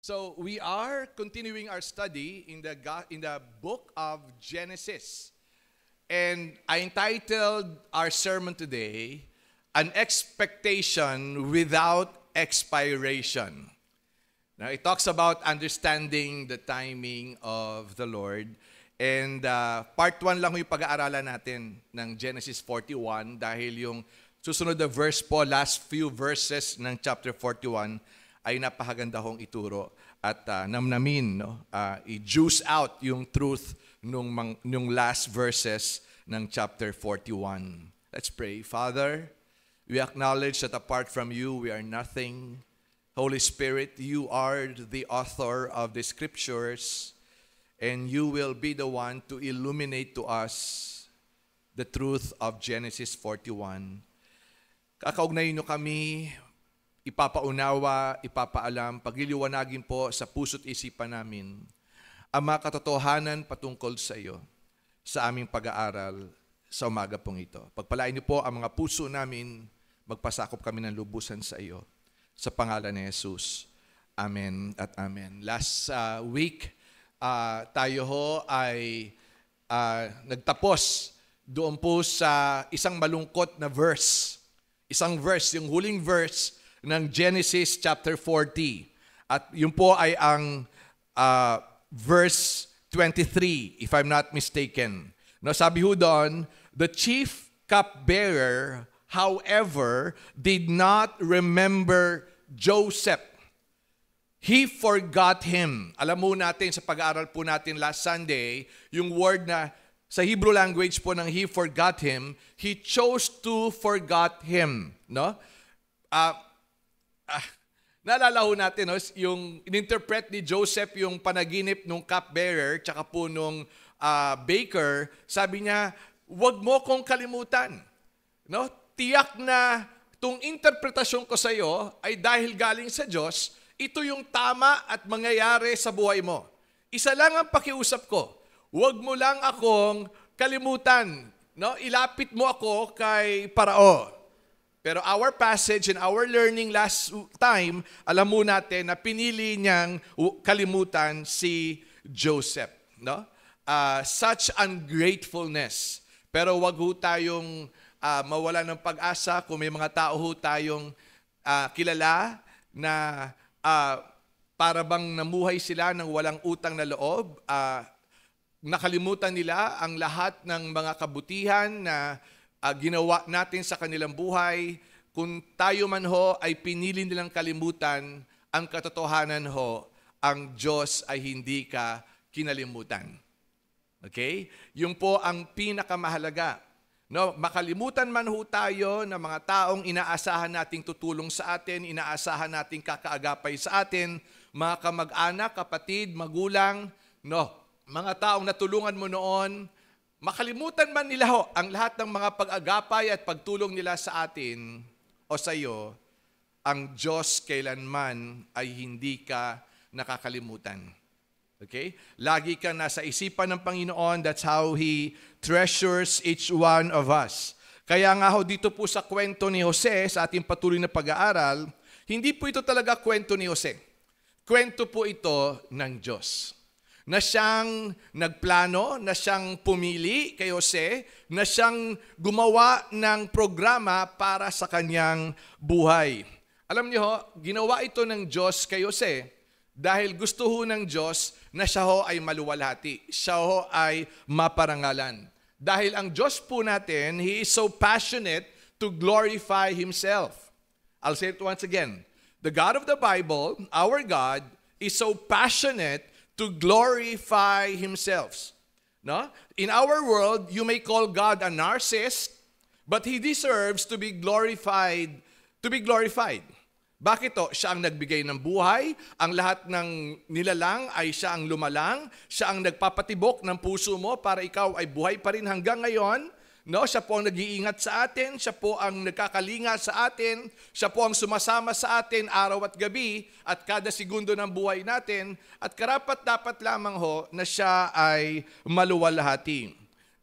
So we are continuing our study in the in the book of Genesis. And I entitled our sermon today An Expectation Without Expiration. Now it talks about understanding the timing of the Lord. And uh, part 1 lang yung pag-aaralan natin ng Genesis 41 dahil yung susunod na verse po, last few verses ng chapter 41 ay napakaganda hong ituro at uh, namnamin, no? uh, i-juice out yung truth nung, mang, nung last verses ng chapter 41. Let's pray. Father, we acknowledge that apart from you, we are nothing. Holy Spirit, you are the author of the scriptures, and you will be the one to illuminate to us the truth of Genesis 41. Kakaugnay nyo kami ipapaunawa, ipapaalam, pagliliwanagin po sa puso't isipan namin ang mga katotohanan patungkol sa iyo sa aming pag-aaral sa umaga pong ito. Pagpalain niyo po ang mga puso namin, magpasakop kami ng lubusan sa iyo. Sa pangalan ni Jesus. Amen at amen. Last uh, week, uh, tayo ho ay uh, nagtapos doon po sa isang malungkot na verse. Isang verse, yung huling verse ng Genesis chapter 40. At yun po ay ang uh, verse 23, if I'm not mistaken. No, sabi ho doon, the chief cupbearer, however, did not remember Joseph. He forgot him. Alam mo natin sa pag-aaral po natin last Sunday, yung word na sa Hebrew language po ng he forgot him, he chose to forgot him. No? Uh, ah, naalala ho natin, no, yung ininterpret ni Joseph yung panaginip nung cupbearer tsaka po nung uh, baker, sabi niya, huwag mo kong kalimutan. No? Tiyak na itong interpretasyon ko sa iyo ay dahil galing sa Diyos, ito yung tama at mangyayari sa buhay mo. Isa lang ang pakiusap ko. Huwag mo lang akong kalimutan. No? Ilapit mo ako kay Parao. Pero our passage and our learning last time, alam mo natin na pinili niyang kalimutan si Joseph. No? Uh, such ungratefulness. Pero wag ho tayong uh, mawala ng pag-asa kung may mga tao ho tayong uh, kilala na uh, para bang namuhay sila ng walang utang na loob, uh, nakalimutan nila ang lahat ng mga kabutihan na uh, ginawa natin sa kanilang buhay, kung tayo man ho ay pinili nilang kalimutan, ang katotohanan ho, ang Diyos ay hindi ka kinalimutan. Okay? Yung po ang pinakamahalaga. No, makalimutan man ho tayo ng mga taong inaasahan nating tutulong sa atin, inaasahan nating kakaagapay sa atin, mga kamag-anak, kapatid, magulang, no, mga taong natulungan mo noon Makalimutan man nila ho ang lahat ng mga pag-agapay at pagtulong nila sa atin o sa iyo, ang Diyos kailanman ay hindi ka nakakalimutan. Okay? Lagi ka nasa isipan ng Panginoon. That's how He treasures each one of us. Kaya nga ho, dito po sa kwento ni Jose, sa ating patuloy na pag-aaral, hindi po ito talaga kwento ni Jose. Kwento po ito ng Diyos na siyang nagplano, na siyang pumili kay Jose, na siyang gumawa ng programa para sa kanyang buhay. Alam niyo ho, ginawa ito ng Diyos kay Jose dahil gusto ho ng Diyos na siya ho ay maluwalhati, siya ho ay maparangalan. Dahil ang Diyos po natin, He is so passionate to glorify Himself. I'll say it once again. The God of the Bible, our God, is so passionate to glorify himself. No? In our world, you may call God a narcissist, but he deserves to be glorified, to be glorified. Bakit to? Siya ang nagbigay ng buhay, ang lahat ng nilalang ay siya ang lumalang, siya ang nagpapatibok ng puso mo para ikaw ay buhay pa rin hanggang ngayon. No, siya po ang nag-iingat sa atin, siya po ang nagkakalinga sa atin, siya po ang sumasama sa atin araw at gabi at kada segundo ng buhay natin at karapat dapat lamang ho na siya ay maluwalhati.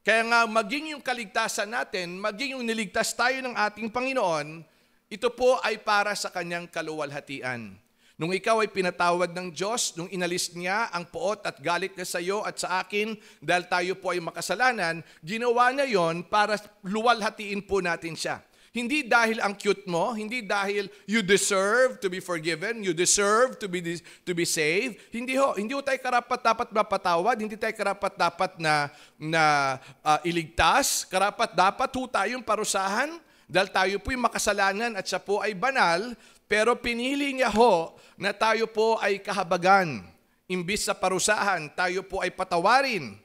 Kaya nga maging yung kaligtasan natin, maging yung niligtas tayo ng ating Panginoon, ito po ay para sa kanyang kaluwalhatian. Nung ikaw ay pinatawag ng Diyos, nung inalis niya ang poot at galit niya sa iyo at sa akin dahil tayo po ay makasalanan, ginawa niya yon para luwalhatiin po natin siya. Hindi dahil ang cute mo, hindi dahil you deserve to be forgiven, you deserve to be to be saved. Hindi ho, hindi ho tayo karapat dapat mapatawad, hindi tayo karapat dapat na na uh, iligtas, karapat dapat ho tayong parusahan dahil tayo po ay makasalanan at siya po ay banal, pero pinili niya ho na tayo po ay kahabagan. Imbis sa parusahan, tayo po ay patawarin.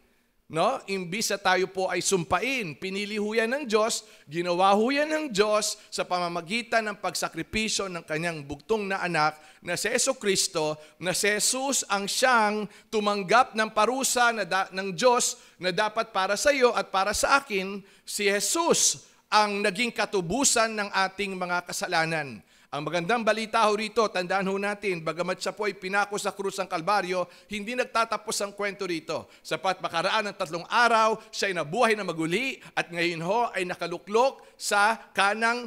No? Imbis sa tayo po ay sumpain, pinili ho yan ng Diyos, ginawa ho yan ng Diyos sa pamamagitan ng pagsakripisyo ng kanyang bugtong na anak na si Yeso Kristo, na si Jesus ang siyang tumanggap ng parusa na da- ng Diyos na dapat para sa iyo at para sa akin, si Jesus ang naging katubusan ng ating mga kasalanan ang magandang balita ho rito, tandaan ho natin, bagamat siya po ay pinako sa krus ang Kalbaryo, hindi nagtatapos ang kwento rito. Sapat makaraan ng tatlong araw, siya ay nabuhay na maguli at ngayon ho ay nakaluklok sa kanang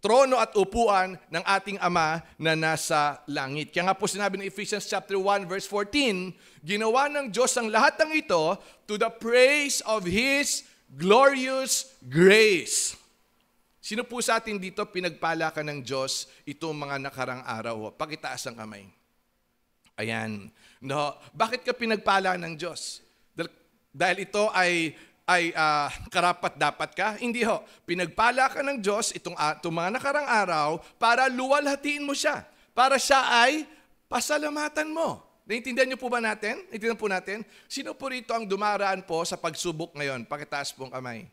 trono at upuan ng ating Ama na nasa langit. Kaya nga po sinabi ng Ephesians chapter 1 verse 14, ginawa ng Diyos ang lahat ng ito to the praise of His glorious grace Sino po sa atin dito pinagpala ka ng Diyos itong mga nakarang araw? Pakitaas ang kamay. Ayan. No, bakit ka pinagpala ng Diyos? Dahil ito ay ay uh, karapat dapat ka? Hindi ho. Pinagpala ka ng Diyos itong, ah, itong mga nakarang araw para luwalhatiin mo siya. Para siya ay pasalamatan mo. Naintindihan niyo po ba natin? Naintindihan po natin? Sino po rito ang dumaraan po sa pagsubok ngayon? Pakitaas po pong kamay.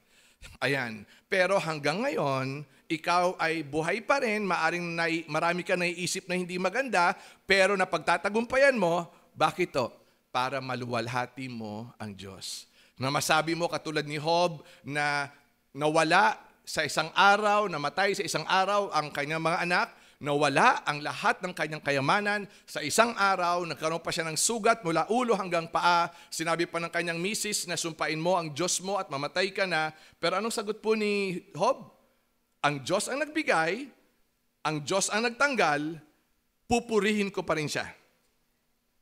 Ayan. Pero hanggang ngayon, ikaw ay buhay pa rin, maaring nai, marami ka naiisip na hindi maganda, pero napagtatagumpayan mo, bakit to? Para maluwalhati mo ang Diyos. Na masabi mo katulad ni Job na nawala sa isang araw, namatay sa isang araw ang kanyang mga anak, Nawala ang lahat ng kanyang kayamanan. Sa isang araw, nagkaroon pa siya ng sugat mula ulo hanggang paa. Sinabi pa ng kanyang misis na sumpain mo ang Diyos mo at mamatay ka na. Pero anong sagot po ni Hob? Ang Diyos ang nagbigay, ang Diyos ang nagtanggal, pupurihin ko pa rin siya.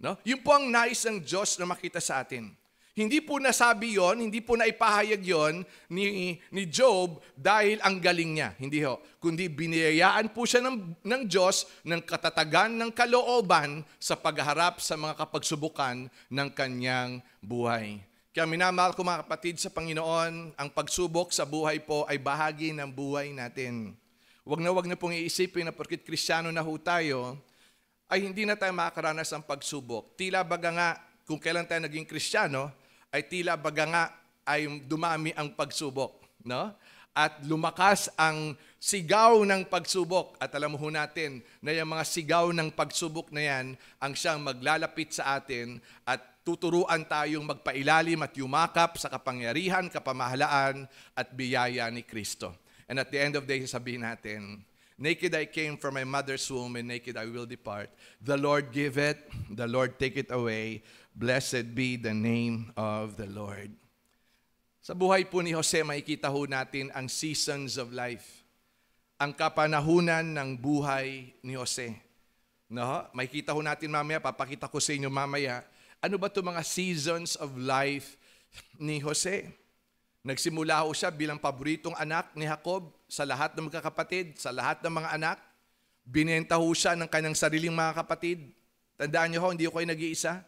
No? Yun po ang nais ng Diyos na makita sa atin. Hindi po nasabi yon, hindi po na ipahayag yon ni, ni Job dahil ang galing niya. Hindi ho. Kundi biniyayaan po siya ng, ng Diyos ng katatagan ng kalooban sa pagharap sa mga kapagsubukan ng kanyang buhay. Kaya minamahal ko mga kapatid sa Panginoon, ang pagsubok sa buhay po ay bahagi ng buhay natin. Huwag na huwag na pong iisipin na porkit krisyano na ho tayo, ay hindi na tayo makakaranas ng pagsubok. Tila baga nga, kung kailan tayo naging krisyano, ay tila baga nga ay dumami ang pagsubok. No? At lumakas ang sigaw ng pagsubok. At alam ho natin na yung mga sigaw ng pagsubok na yan ang siyang maglalapit sa atin at tuturuan tayong magpailalim at yumakap sa kapangyarihan, kapamahalaan at biyaya ni Kristo. And at the end of the day, sabihin natin, Naked I came from my mother's womb and naked I will depart. The Lord give it, the Lord take it away. Blessed be the name of the Lord. Sa buhay po ni Jose, makikita ho natin ang seasons of life. Ang kapanahunan ng buhay ni Jose. No? Makikita ho natin mamaya, papakita ko sa inyo mamaya, ano ba itong mga seasons of life ni Jose? Nagsimula ho siya bilang paboritong anak ni Jacob sa lahat ng mga kapatid, sa lahat ng mga anak. Binenta ho siya ng kanyang sariling mga kapatid. Tandaan niyo ho, hindi ko kayo nag-iisa.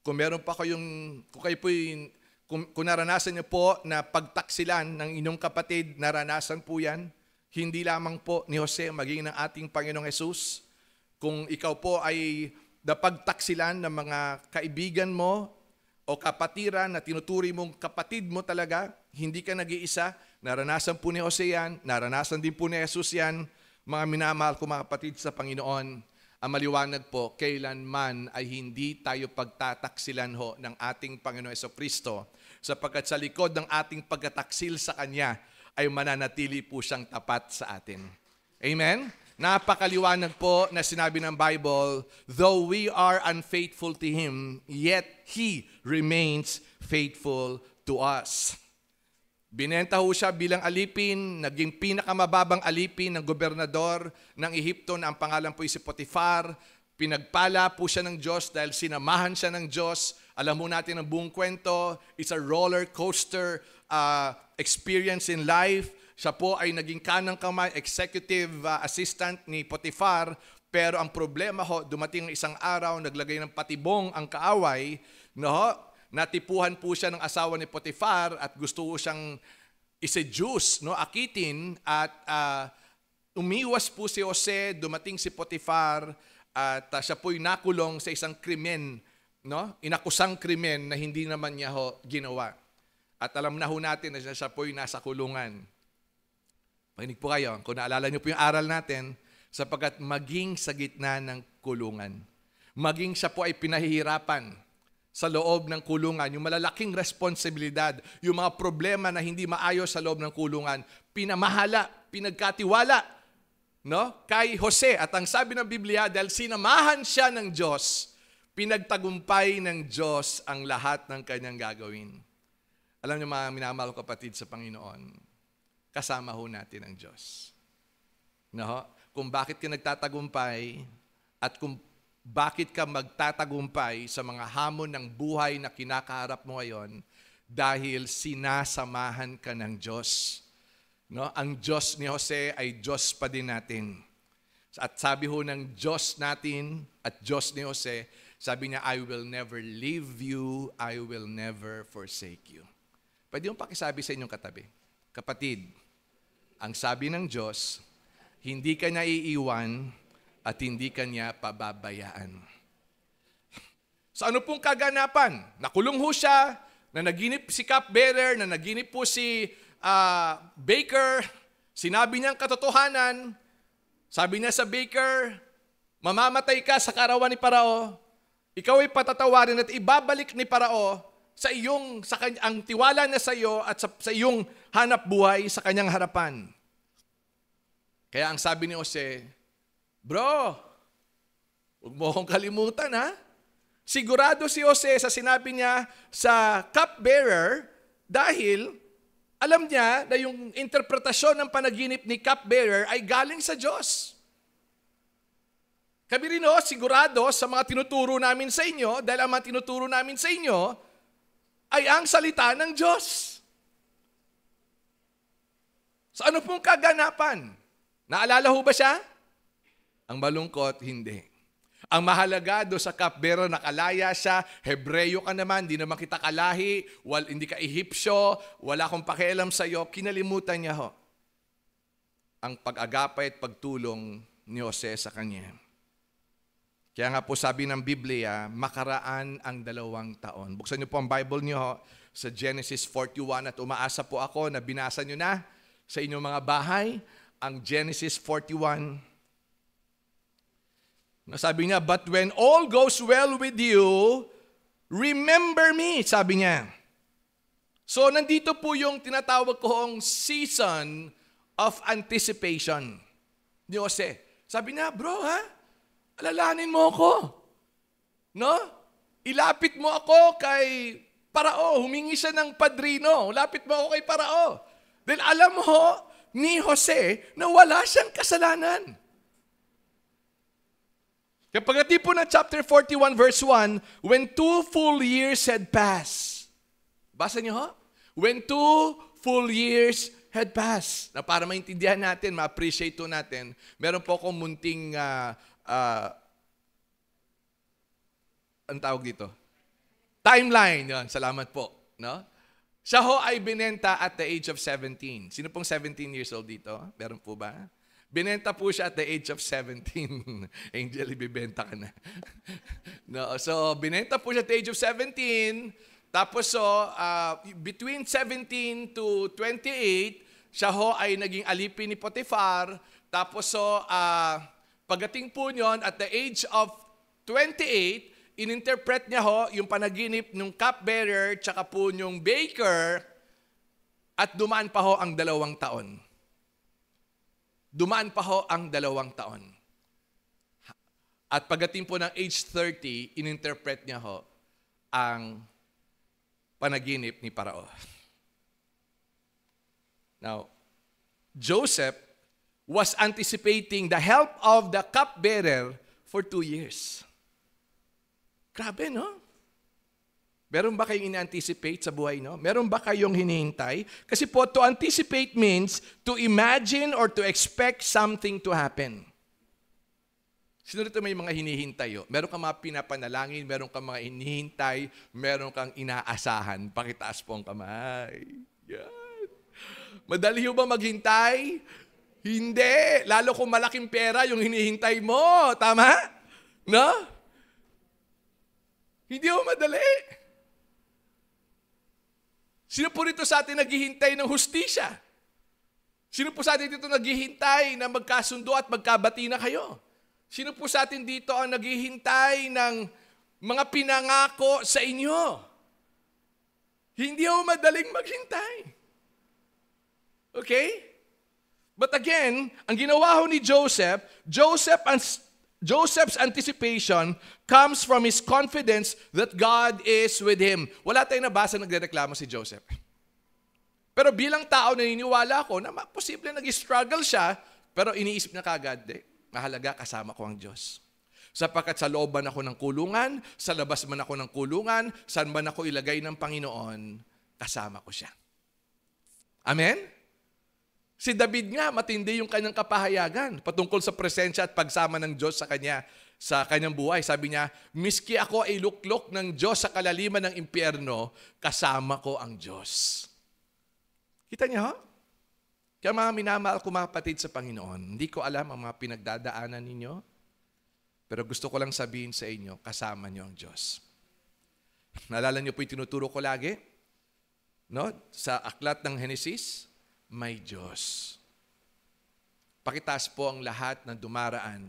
Kung meron pa kayong, kung kayo po'y, kung, kung naranasan niyo po na pagtaksilan ng inyong kapatid, naranasan po yan, hindi lamang po ni Jose maging ng ating Panginoong Yesus. Kung ikaw po ay napagtaksilan ng mga kaibigan mo o kapatiran na tinuturi mong kapatid mo talaga, hindi ka nag-iisa, naranasan po ni Jose yan, naranasan din po ni Jesus yan, mga minamahal ko mga kapatid sa Panginoon. Ang maliwanag po, kailanman ay hindi tayo pagtataksilan ho ng ating Panginoon Eso sapagkat sa likod ng ating pagkataksil sa Kanya ay mananatili po siyang tapat sa atin. Amen? Napakaliwanag po na sinabi ng Bible, though we are unfaithful to Him, yet He remains faithful to us. Binenta ho siya bilang alipin, naging pinakamababang alipin ng gobernador ng Ehipto na ang pangalan po si Potifar. Pinagpala po siya ng Diyos dahil sinamahan siya ng Diyos. Alam mo natin ang buong kwento. It's a roller coaster uh, experience in life. Siya po ay naging kanang kamay executive uh, assistant ni Potifar. Pero ang problema ho, dumating isang araw, naglagay ng patibong ang kaaway. No, Natipuhan po siya ng asawa ni Potiphar at gusto po siyang iseduce, no, akitin at uh, umiwas po si Jose, dumating si Potiphar at uh, siya po'y nakulong sa isang krimen, no? Inakusang krimen na hindi naman niya ho ginawa. At alam na ho natin na siya, po'y nasa kulungan. Pakinig po kayo, kung naalala niyo po yung aral natin, sapagkat maging sa gitna ng kulungan. Maging siya po ay pinahihirapan sa loob ng kulungan, yung malalaking responsibilidad, yung mga problema na hindi maayos sa loob ng kulungan, pinamahala, pinagkatiwala, no? Kay Jose at ang sabi ng Biblia dahil sinamahan siya ng Diyos, pinagtagumpay ng Diyos ang lahat ng kanyang gagawin. Alam niyo mga minamahal kapatid sa Panginoon, kasama ho natin ang Diyos. No? Kung bakit ka nagtatagumpay at kung bakit ka magtatagumpay sa mga hamon ng buhay na kinakaharap mo ngayon? Dahil sinasamahan ka ng Diyos. No? Ang Diyos ni Jose ay Diyos pa din natin. At sabi ho ng Diyos natin at Diyos ni Jose, sabi niya, I will never leave you, I will never forsake you. Pwede yung pakisabi sa inyong katabi. Kapatid, ang sabi ng Diyos, hindi ka na iiwan, at hindi kanya pababayaan. Sa ano pong kaganapan? Nakulong ho siya, na naginip si cupbearer, na naginip po si uh, baker. Sinabi niyang katotohanan. Sabi niya sa baker, mamamatay ka sa karawan ni Parao. Ikaw ay patatawarin at ibabalik ni Parao sa iyong sa kanya, ang tiwala niya sa iyo at sa, sa iyong hanap buhay sa kanyang harapan. Kaya ang sabi ni Jose, Bro, huwag mo akong kalimutan ha. Sigurado si Jose sa sinabi niya sa cupbearer dahil alam niya na yung interpretasyon ng panaginip ni cupbearer ay galing sa Diyos. Kami rin ho, oh, sigurado sa mga tinuturo namin sa inyo, dahil ang mga tinuturo namin sa inyo ay ang salita ng Diyos. Sa ano pong kaganapan? Naalala ho ba siya? Ang malungkot, hindi. Ang mahalaga do sa cupbearer, nakalaya siya, Hebreyo ka naman, hindi naman kita kalahi, wal, hindi ka Ehipsyo, wala akong pakialam sa iyo, kinalimutan niya ho ang pag-agapay at pagtulong ni Jose sa kanya. Kaya nga po sabi ng Biblia, makaraan ang dalawang taon. Buksan niyo po ang Bible niyo ho, sa Genesis 41 at umaasa po ako na binasa niyo na sa inyong mga bahay ang Genesis 41 sabi niya, but when all goes well with you, remember me, sabi niya. So nandito po yung tinatawag kong season of anticipation ni Jose. Sabi niya, bro ha, alalanin mo ako. No? Ilapit mo ako kay Parao. Humingi siya ng padrino. Lapit mo ako kay Parao. Then alam mo ni Jose na wala siyang kasalanan. Kaya pagdating po ng chapter 41 verse 1, when two full years had passed. Basa niyo ho? When two full years had passed. Na para maintindihan natin, ma-appreciate to natin, meron po akong munting uh, ah, uh, ah, ang tawag dito? Timeline. Yun, salamat po. No? Siya ho ay binenta at the age of 17. Sino pong 17 years old dito? Meron po ba? Binenta po siya at the age of 17. Angel, ibibenta ka na. no, so, binenta po siya at the age of 17. Tapos so, uh, between 17 to 28, siya ho ay naging alipin ni Potiphar. Tapos so, uh, pagdating po niyon, at the age of 28, ininterpret niya ho yung panaginip ng cupbearer tsaka po yung baker at dumaan pa ho ang dalawang taon. Dumaan pa ho ang dalawang taon. At pagdating po ng age 30, ininterpret niya ho ang panaginip ni Parao. Now, Joseph was anticipating the help of the cupbearer for two years. Grabe, no? Meron ba kayong in-anticipate sa buhay no? Meron ba kayong hinihintay? Kasi po, to anticipate means to imagine or to expect something to happen. Sino rito may mga hinihintay? Oh? Meron kang mga pinapanalangin, meron kang mga hinihintay, meron kang inaasahan. Pakitaas po ang kamay. Yan. Madali ba maghintay? Hindi. Lalo kung malaking pera yung hinihintay mo. Tama? No? Hindi ho madali. Sino po rito sa atin naghihintay ng hustisya? Sino po sa atin dito naghihintay na magkasundo at magkabati na kayo? Sino po sa atin dito ang naghihintay ng mga pinangako sa inyo? Hindi ho madaling maghintay. Okay? But again, ang ginawa ho ni Joseph, Joseph ang Joseph's anticipation comes from his confidence that God is with him. Wala tayong nabasa nagrereklamo si Joseph. Pero bilang tao, naniniwala ko na posible nag-struggle siya, pero iniisip niya kagad, eh, mahalaga kasama ko ang Diyos. Sapagkat sa loob man ako ng kulungan, sa labas man ako ng kulungan, saan man ako ilagay ng Panginoon, kasama ko siya. Amen? Si David nga, matindi yung kanyang kapahayagan patungkol sa presensya at pagsama ng Diyos sa kanya sa kanyang buhay. Sabi niya, miski ako ay luklok ng Diyos sa kalaliman ng impyerno, kasama ko ang Diyos. Kita niyo, ha? Kaya mga minamahal ko mga sa Panginoon, hindi ko alam ang mga pinagdadaanan ninyo, pero gusto ko lang sabihin sa inyo, kasama niyo ang Diyos. Naalala niyo po yung tinuturo ko lagi? No? Sa aklat ng Henesis, may Diyos. Pakitaas po ang lahat ng dumaraan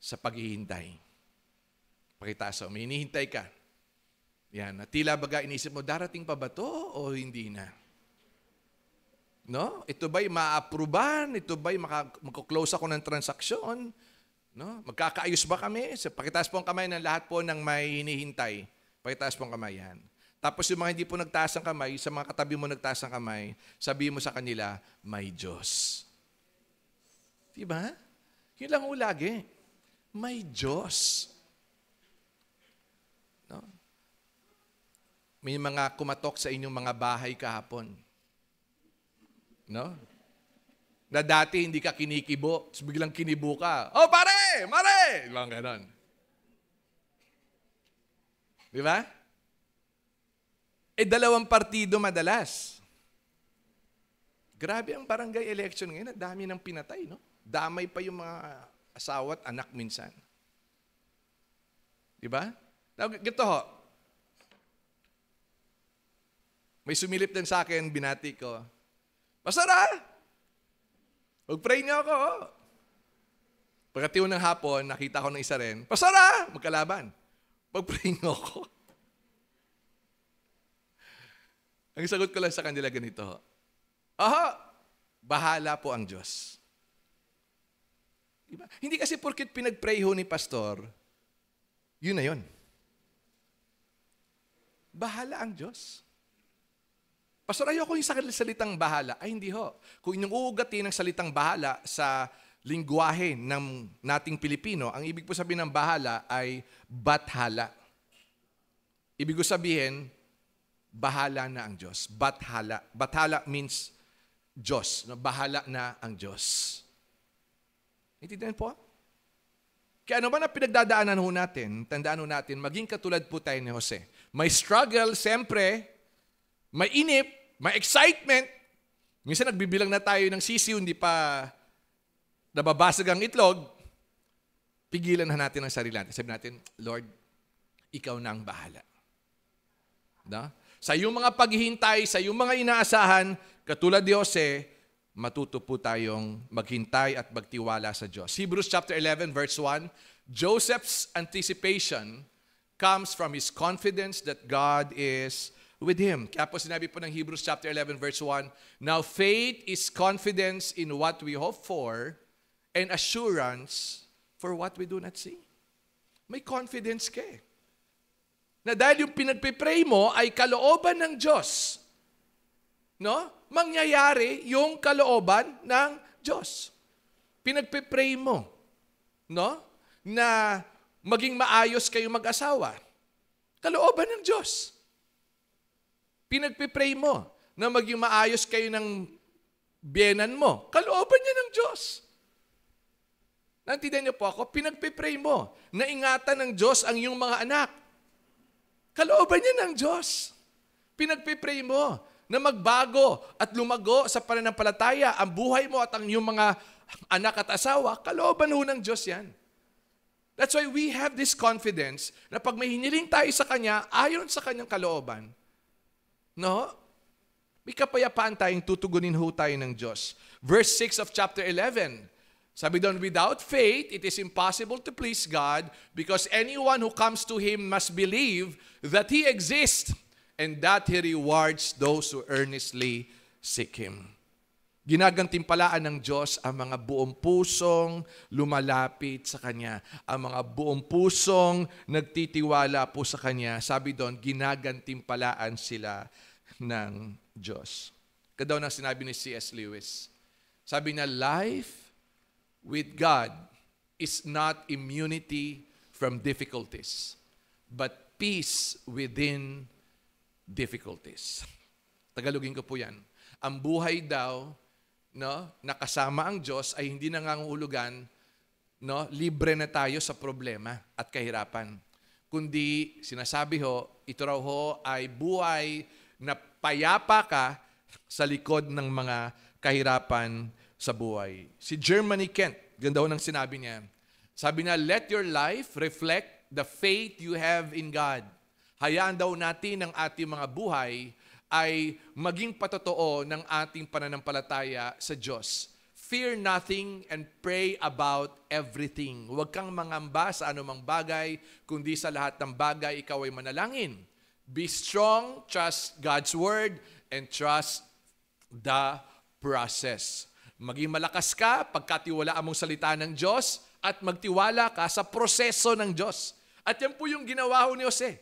sa paghihintay. Pakitaas mo, oh, may hinihintay ka. Yan, at tila baga iniisip mo, darating pa ba to o hindi na? No? Ito ba'y maapruban? Ito ba'y magkuklose ako ng transaksyon? No? Magkakaayos ba kami? So, pakitaas po ang kamay ng lahat po ng may hinihintay. Pakitaas po ang kamay yan. Tapos yung mga hindi po nagtaas ng kamay, sa mga katabi mo nagtaas ng kamay, sabi mo sa kanila, may Diyos. Diba? Yun lang ho May Diyos. No? May mga kumatok sa inyong mga bahay kahapon. No? Na dati hindi ka kinikibo, tapos biglang kinibo ka. Oh, pare! Mare! Lang ganon. Di ba? eh dalawang partido madalas. Grabe ang barangay election ngayon, Ang dami ng pinatay, no? Damay pa yung mga asawa at anak minsan. Di ba? Gito ho. May sumilip din sa akin, binati ko. Pasara! Ah! Mag-pray niyo ako. Oh. Pagkatiw ng hapon, nakita ko ng isa rin, Pasara! Ah! Magkalaban. Pag-pray niyo ako. Ang sagot ko lang sa kanila ganito, Aha, bahala po ang Diyos. Diba? Hindi kasi porkit pinag-pray ho ni pastor, yun na yun. Bahala ang Diyos. Pastor, ayoko yung salitang bahala. Ay, hindi ho. Kung inyong uugatin ng salitang bahala sa lingwahe ng nating Pilipino, ang ibig po sabihin ng bahala ay bathala. Ibig ko sabihin, bahala na ang Diyos. Bathala. Bathala means Diyos. No? Bahala na ang Diyos. Intindihan po? Kaya ano ba na pinagdadaanan ho natin, tandaan ho natin, maging katulad po tayo ni Jose. May struggle, siyempre, may inip, may excitement. Minsan nagbibilang na tayo ng sisiw, hindi pa nababasag ang itlog. Pigilan na natin ang sarili natin. Sabi natin, Lord, ikaw na ang bahala. No? sa iyong mga paghihintay, sa iyong mga inaasahan, katulad ni Jose, matuto tayong maghintay at magtiwala sa Diyos. Hebrews chapter 11 verse 1, Joseph's anticipation comes from his confidence that God is with him. Kaya po sinabi po ng Hebrews chapter 11 verse 1, Now faith is confidence in what we hope for and assurance for what we do not see. May confidence ka eh. Na dahil yung pinagpipray mo ay kalooban ng Diyos. No? Mangyayari yung kalooban ng Diyos. Pinagpipray mo. No? Na maging maayos kayo mag-asawa. Kalooban ng Diyos. Pinagpipray mo na maging maayos kayo ng bienan mo. Kalooban niya ng Diyos. Nantinan niyo po ako, pinagpipray mo na ingatan ng Diyos ang iyong mga anak Kalooban niya ng Diyos. Pinagpipray mo na magbago at lumago sa pananampalataya ang buhay mo at ang iyong mga anak at asawa, kalooban ho ng Diyos yan. That's why we have this confidence na pag may hiniling tayo sa Kanya, ayon sa Kanyang kalooban, no? May kapayapaan tayong tutugunin ho tayo ng Diyos. Verse 6 of chapter 11, sabi doon, without faith, it is impossible to please God because anyone who comes to Him must believe that He exists and that He rewards those who earnestly seek Him. Ginagantimpalaan ng Diyos ang mga buong pusong lumalapit sa Kanya. Ang mga buong pusong nagtitiwala po sa Kanya. Sabi doon, ginagantimpalaan sila ng Diyos. Kadaw na sinabi ni C.S. Lewis. Sabi na, life with God is not immunity from difficulties, but peace within difficulties. Tagalogin ko po yan. Ang buhay daw, no, nakasama ang Diyos ay hindi nangangulugan, no, libre na tayo sa problema at kahirapan. Kundi sinasabi ho, ito raw ho ay buhay na payapa ka sa likod ng mga kahirapan sa buhay. Si Germany Kent, ganda ho ng sinabi niya. Sabi niya, let your life reflect the faith you have in God. Hayaan daw natin ang ating mga buhay ay maging patotoo ng ating pananampalataya sa Diyos. Fear nothing and pray about everything. Huwag kang mangamba sa anumang bagay, kundi sa lahat ng bagay ikaw ay manalangin. Be strong, trust God's word, and trust the process. Maging malakas ka, pagkatiwalaan mong salita ng Diyos, at magtiwala ka sa proseso ng Diyos. At yan po yung ginawa ni Jose.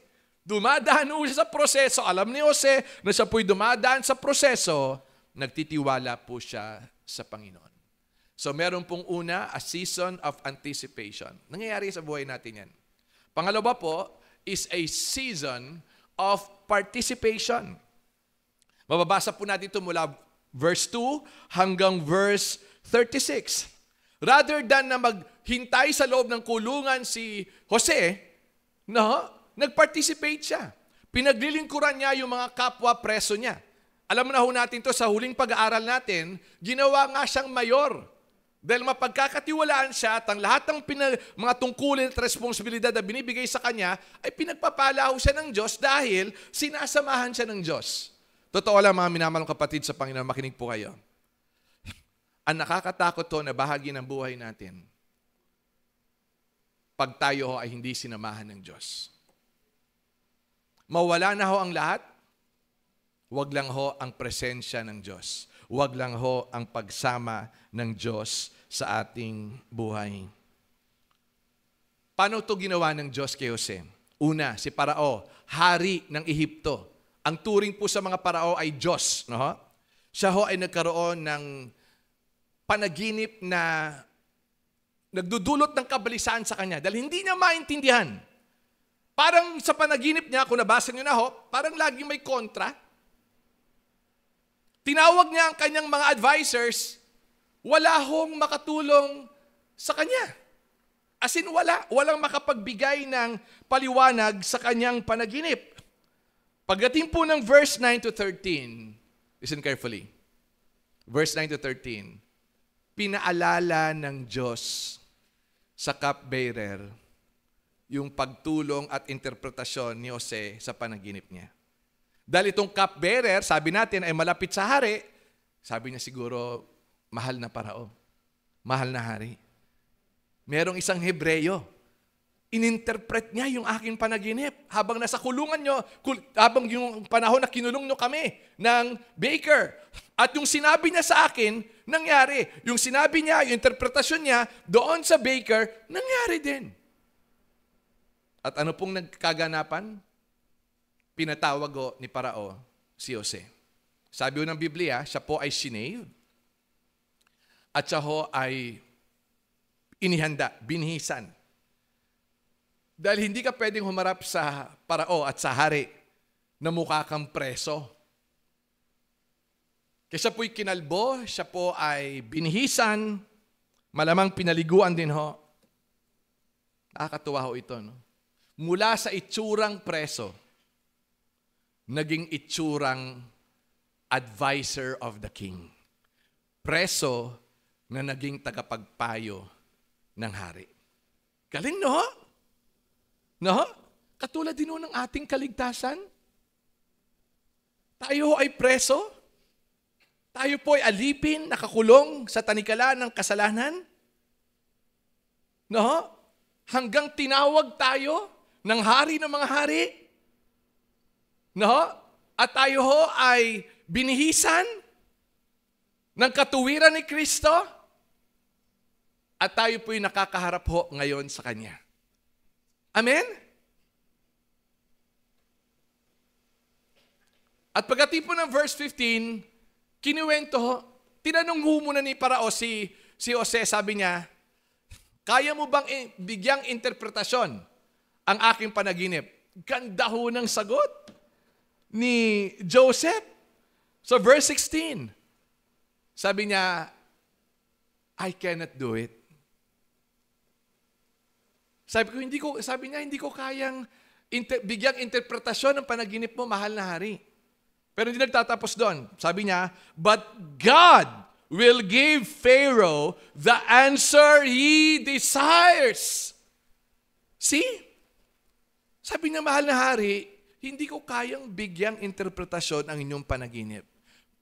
Dumadaan ho siya sa proseso. Alam ni Jose na siya po'y dumadaan sa proseso, nagtitiwala po siya sa Panginoon. So meron pong una, a season of anticipation. Nangyayari sa buhay natin yan. Pangalawa po is a season of participation. Mababasa po natin ito mula verse 2 hanggang verse 36. Rather than na maghintay sa loob ng kulungan si Jose, no, nag-participate siya. Pinaglilingkuran niya yung mga kapwa preso niya. Alam mo na ho natin to sa huling pag-aaral natin, ginawa nga siyang mayor. Dahil mapagkakatiwalaan siya at ang lahat ng pinag, mga tungkulin at responsibilidad na binibigay sa kanya ay pinagpapala siya ng Diyos dahil sinasamahan siya ng Diyos. Totoo lang mga minamalang kapatid sa Panginoon, makinig po kayo. Ang nakakatakot to na bahagi ng buhay natin, pag tayo ho ay hindi sinamahan ng Diyos. Mawala na ho ang lahat, wag lang ho ang presensya ng Diyos. Wag lang ho ang pagsama ng Diyos sa ating buhay. Paano to ginawa ng Diyos kay Jose? Una, si Parao, hari ng Ehipto. Ang turing po sa mga parao ay Diyos. No? Siya ho ay nagkaroon ng panaginip na nagdudulot ng kabalisaan sa kanya dahil hindi niya maintindihan. Parang sa panaginip niya, kung nabasa niyo na ho, parang laging may kontra. Tinawag niya ang kanyang mga advisors, wala hong makatulong sa kanya. As in, wala. Walang makapagbigay ng paliwanag sa kanyang panaginip. Pagdating po ng verse 9 to 13, listen carefully. Verse 9 to 13, pinaalala ng Diyos sa cupbearer yung pagtulong at interpretasyon ni Jose sa panaginip niya. Dahil itong cupbearer, sabi natin, ay malapit sa hari, sabi niya siguro, mahal na parao. Mahal na hari. Merong isang Hebreyo ininterpret niya yung aking panaginip. Habang nasa kulungan nyo, kul- habang yung panahon na kinulong nyo kami ng baker. At yung sinabi niya sa akin, nangyari. Yung sinabi niya, yung interpretasyon niya, doon sa baker, nangyari din. At ano pong nagkaganapan? Pinatawago ni Parao si Jose. Sabi ng Biblia, siya po ay sinail. At siya ho ay inihanda, binihisan dahil hindi ka pwedeng humarap sa parao at sa hari na mukha kang preso. Kaya po'y kinalbo, siya po ay binihisan, malamang pinaliguan din ho. Nakakatuwa ho ito. No? Mula sa itsurang preso, naging itsurang advisor of the king. Preso na naging tagapagpayo ng hari. Galing no? No? Katulad din ng ating kaligtasan. Tayo ay preso. Tayo po ay alipin, nakakulong sa tanikala ng kasalanan. No? Hanggang tinawag tayo ng hari ng mga hari. No? At tayo ho ay binihisan ng katuwiran ni Kristo at tayo po'y nakakaharap ho ngayon sa Kanya. Amen? At pagdating po ng verse 15, kinuwento, tinanong mo muna ni Parao si, si Jose, sabi niya, kaya mo bang i- bigyang interpretasyon ang aking panaginip? Ganda ho ng sagot ni Joseph. So verse 16, sabi niya, I cannot do it. Sabi ko, hindi ko, sabi niya, hindi ko kayang inter, bigyang interpretasyon ng panaginip mo, mahal na hari. Pero hindi nagtatapos doon. Sabi niya, But God will give Pharaoh the answer he desires. See? Sabi niya, mahal na hari, hindi ko kayang bigyang interpretasyon ang inyong panaginip.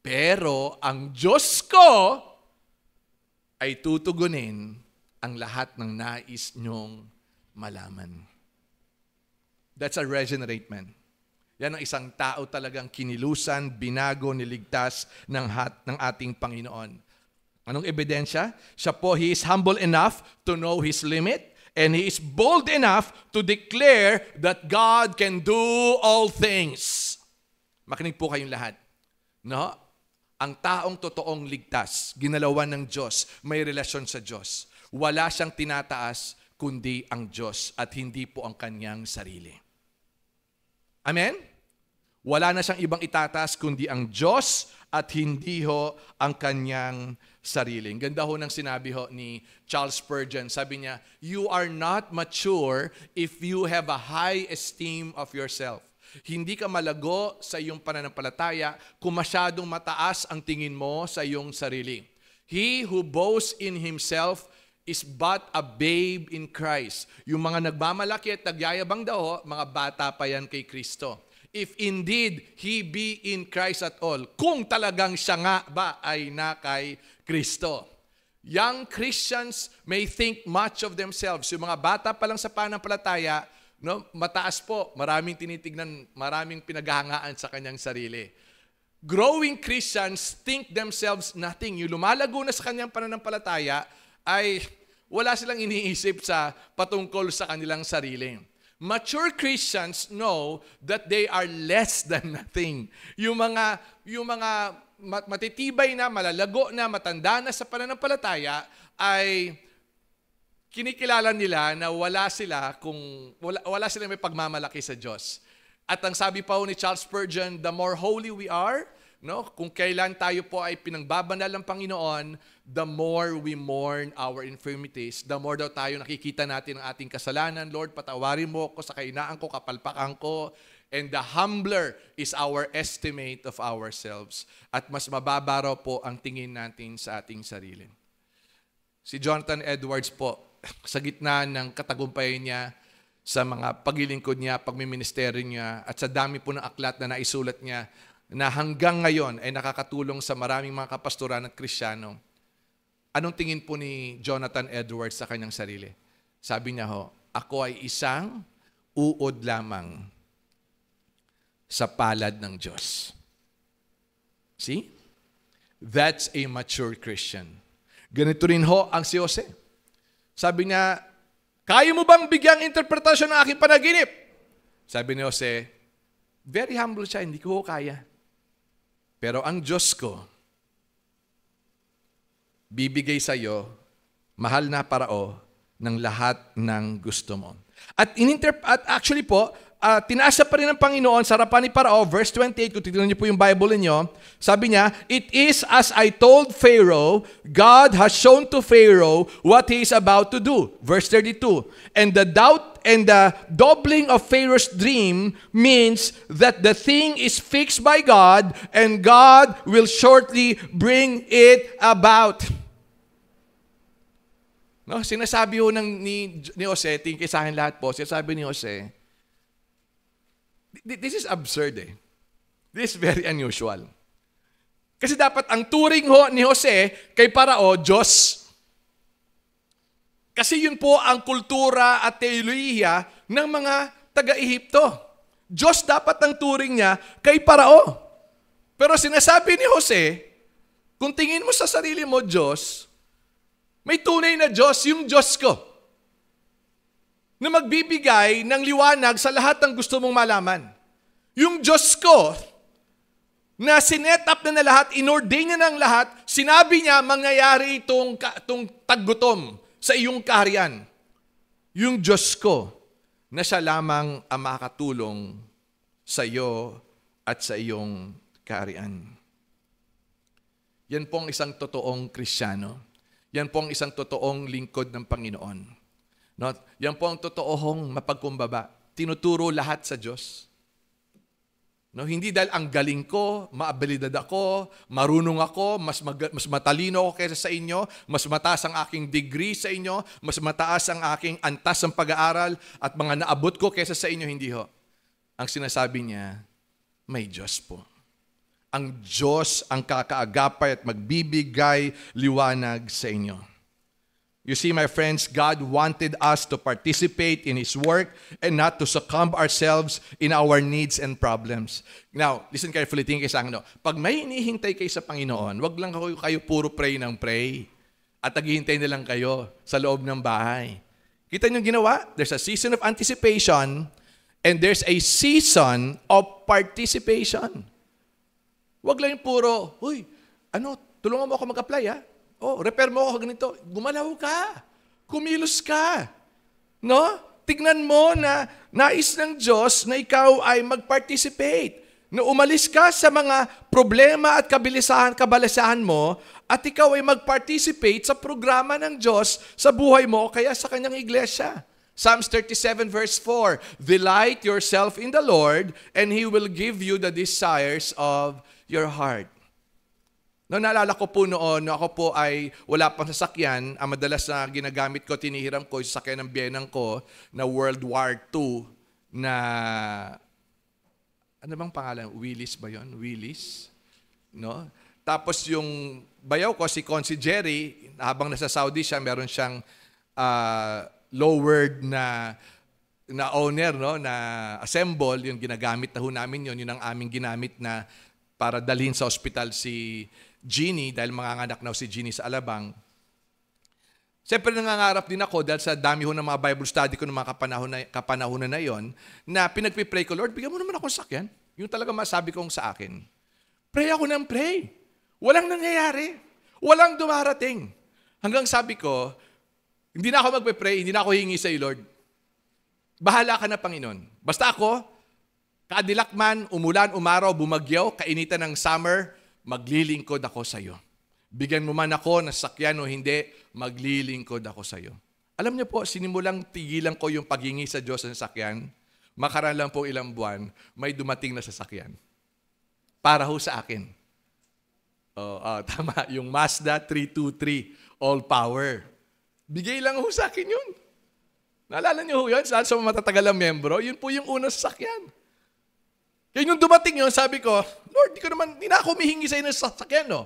Pero ang Diyos ko ay tutugunin ang lahat ng nais nyong malaman. That's a regenerate man. Yan ang isang tao talagang kinilusan, binago, niligtas ng, hat, ng ating Panginoon. Anong ebidensya? Siya po, he is humble enough to know his limit and he is bold enough to declare that God can do all things. Makinig po kayong lahat. No? Ang taong totoong ligtas, ginalawan ng Diyos, may relasyon sa Diyos. Wala siyang tinataas, kundi ang Diyos at hindi po ang kanyang sarili. Amen? Wala na siyang ibang itatas kundi ang Diyos at hindi ho ang kanyang sarili. Ganda ho ng sinabi ho ni Charles Spurgeon. Sabi niya, You are not mature if you have a high esteem of yourself. Hindi ka malago sa iyong pananampalataya kung masyadong mataas ang tingin mo sa iyong sarili. He who boasts in himself is but a babe in Christ. Yung mga nagmamalaki at nagyayabang daw, mga bata pa yan kay Kristo. If indeed he be in Christ at all, kung talagang siya nga ba ay na kay Kristo. Young Christians may think much of themselves. Yung mga bata pa lang sa panampalataya, no, mataas po, maraming tinitignan, maraming pinaghahangaan sa kanyang sarili growing Christians think themselves nothing. Yung lumalago na sa kanyang pananampalataya, ay wala silang iniisip sa patungkol sa kanilang sarili. Mature Christians know that they are less than nothing. Yung mga yung mga matitibay na, malalago na, matanda na sa pananampalataya ay kinikilala nila na wala sila kung wala, wala sila may pagmamalaki sa Diyos. At ang sabi pa ho ni Charles Spurgeon, the more holy we are, no? Kung kailan tayo po ay pinagbabanal ng Panginoon, the more we mourn our infirmities, the more daw tayo nakikita natin ang ating kasalanan. Lord, patawarin mo ako sa kainaan ko, kapalpakan ko. And the humbler is our estimate of ourselves. At mas mababa raw po ang tingin natin sa ating sarili. Si Jonathan Edwards po, sa gitna ng katagumpay niya, sa mga paglilingkod niya, pagmiministeryo niya, at sa dami po ng aklat na naisulat niya, na hanggang ngayon ay nakakatulong sa maraming mga kapastoran at krisyano. Anong tingin po ni Jonathan Edwards sa kanyang sarili? Sabi niya ho, ako ay isang uod lamang sa palad ng Diyos. See? That's a mature Christian. Ganito rin ho ang si Jose. Sabi niya, kaya mo bang bigyang interpretasyon ng aking panaginip? Sabi ni Jose, very humble siya, hindi ko kaya. Pero ang Diyos ko, bibigay sa iyo, mahal na parao ng lahat ng gusto mo. At, in at actually po, uh, ah, tinaasa pa rin ng Panginoon sa harapan ni Parao, verse 28, kung titignan niyo po yung Bible niyo, sabi niya, It is as I told Pharaoh, God has shown to Pharaoh what he is about to do. Verse 32, And the doubt and the doubling of Pharaoh's dream means that the thing is fixed by God and God will shortly bring it about. No, sinasabi ho ng ni, ni Jose, tingin sa akin lahat po, sinasabi ni Jose, This is absurd eh. This is very unusual. Kasi dapat ang turing ho ni Jose kay Parao, Diyos. Kasi yun po ang kultura at teolohiya ng mga taga-Ehipto. Diyos dapat ang turing niya kay Parao. Pero sinasabi ni Jose, kung tingin mo sa sarili mo, Diyos, may tunay na Diyos, yung Diyos ko na magbibigay ng liwanag sa lahat ng gusto mong malaman. Yung Diyos ko, na sinet up na na lahat, inordain niya ng lahat, sinabi niya, mangyayari itong, itong taggutom sa iyong kaharian. Yung Diyos ko, na siya lamang ang makatulong sa iyo at sa iyong kaharian. Yan po ang isang totoong Krisyano. Yan po ang isang totoong lingkod ng Panginoon. No? Yan po ang totoohong mapagkumbaba. Tinuturo lahat sa Diyos. No, hindi dahil ang galing ko, maabilidad ako, marunong ako, mas, mag- mas matalino ako kaysa sa inyo, mas mataas ang aking degree sa inyo, mas mataas ang aking antas ng pag-aaral at mga naabot ko kaysa sa inyo, hindi ho. Ang sinasabi niya, may Diyos po. Ang Diyos ang kakaagapay at magbibigay liwanag sa inyo. You see, my friends, God wanted us to participate in His work and not to succumb ourselves in our needs and problems. Now, listen carefully, tingin kayo sa akin. No? Pag may hinihintay kayo sa Panginoon, wag lang kayo, kayo puro pray ng pray. At naghihintay na lang kayo sa loob ng bahay. Kita niyo ginawa? There's a season of anticipation and there's a season of participation. Wag lang yung puro, Uy, ano, tulungan mo ako mag-apply ha. Oh, repair mo ako ganito. Gumalaw ka. Kumilos ka. No? Tignan mo na nais ng Diyos na ikaw ay mag-participate. Na umalis ka sa mga problema at kabilisahan, kabalisahan mo at ikaw ay mag-participate sa programa ng Diyos sa buhay mo kaya sa kanyang iglesia. Psalms 37 verse 4, Delight yourself in the Lord, and He will give you the desires of your heart. No, naalala ko po noon, ako po ay wala pang sasakyan. Ang madalas na ginagamit ko, tinihiram ko, yung sasakyan ng biyenang ko na World War II na... Ano bang pangalan? Willis ba yon? Willis? No? Tapos yung bayaw ko, si Consi Jerry, habang nasa Saudi siya, meron siyang uh, lowered na na owner no na assemble yung ginagamit na ho namin yun, yun ang aming ginamit na para dalhin sa ospital si Genie dahil manganganak na si Genie sa Alabang, Siyempre nangangarap din ako dahil sa dami ho ng mga Bible study ko ng mga kapanahon na, kapanahonan na yon na pinagpipray ko, Lord, bigyan mo naman ako sakyan. Yung talaga masabi kong sa akin. Pray ako ng pray. Walang nangyayari. Walang dumarating. Hanggang sabi ko, hindi na ako magpe-pray, hindi na ako hingi sa Lord. Bahala ka na, Panginoon. Basta ako, kadilakman, umulan, umaraw, bumagyaw, kainitan ng summer, maglilingkod ako sa iyo. Bigyan mo man ako ng sakyan o hindi, maglilingkod ako sa iyo. Alam niyo po, sinimulang tigilan ko yung paghingi sa Diyos ng sakyan. Makaraan lang po ilang buwan, may dumating na sa sakyan. Para ho sa akin. Oh, oh, tama, yung Mazda 323, all power. Bigay lang ho sa akin yun. Naalala niyo ho yun? Saan sa matatagal ang membro? Yun po yung unang sasakyan. Kaya nung dumating yun, sabi ko, Lord, di ko naman, di na ako humihingi sa inyo sa sasakyan, no?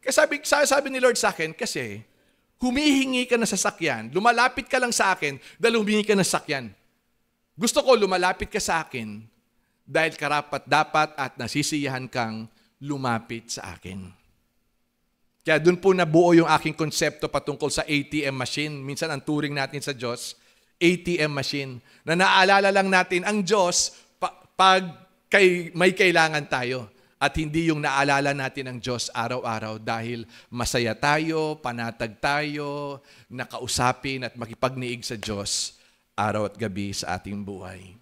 Kasi sabi, sabi ni Lord sa akin, kasi humihingi ka na sa sakyan, lumalapit ka lang sa akin dahil humingi ka na sa sakyan. Gusto ko lumalapit ka sa akin dahil karapat dapat at nasisiyahan kang lumapit sa akin. Kaya doon po nabuo yung aking konsepto patungkol sa ATM machine. Minsan ang turing natin sa Diyos, ATM machine, na naalala lang natin ang Diyos pag kay, may kailangan tayo at hindi yung naalala natin ang Diyos araw-araw dahil masaya tayo, panatag tayo, nakausapin at makipagniig sa Diyos araw at gabi sa ating buhay.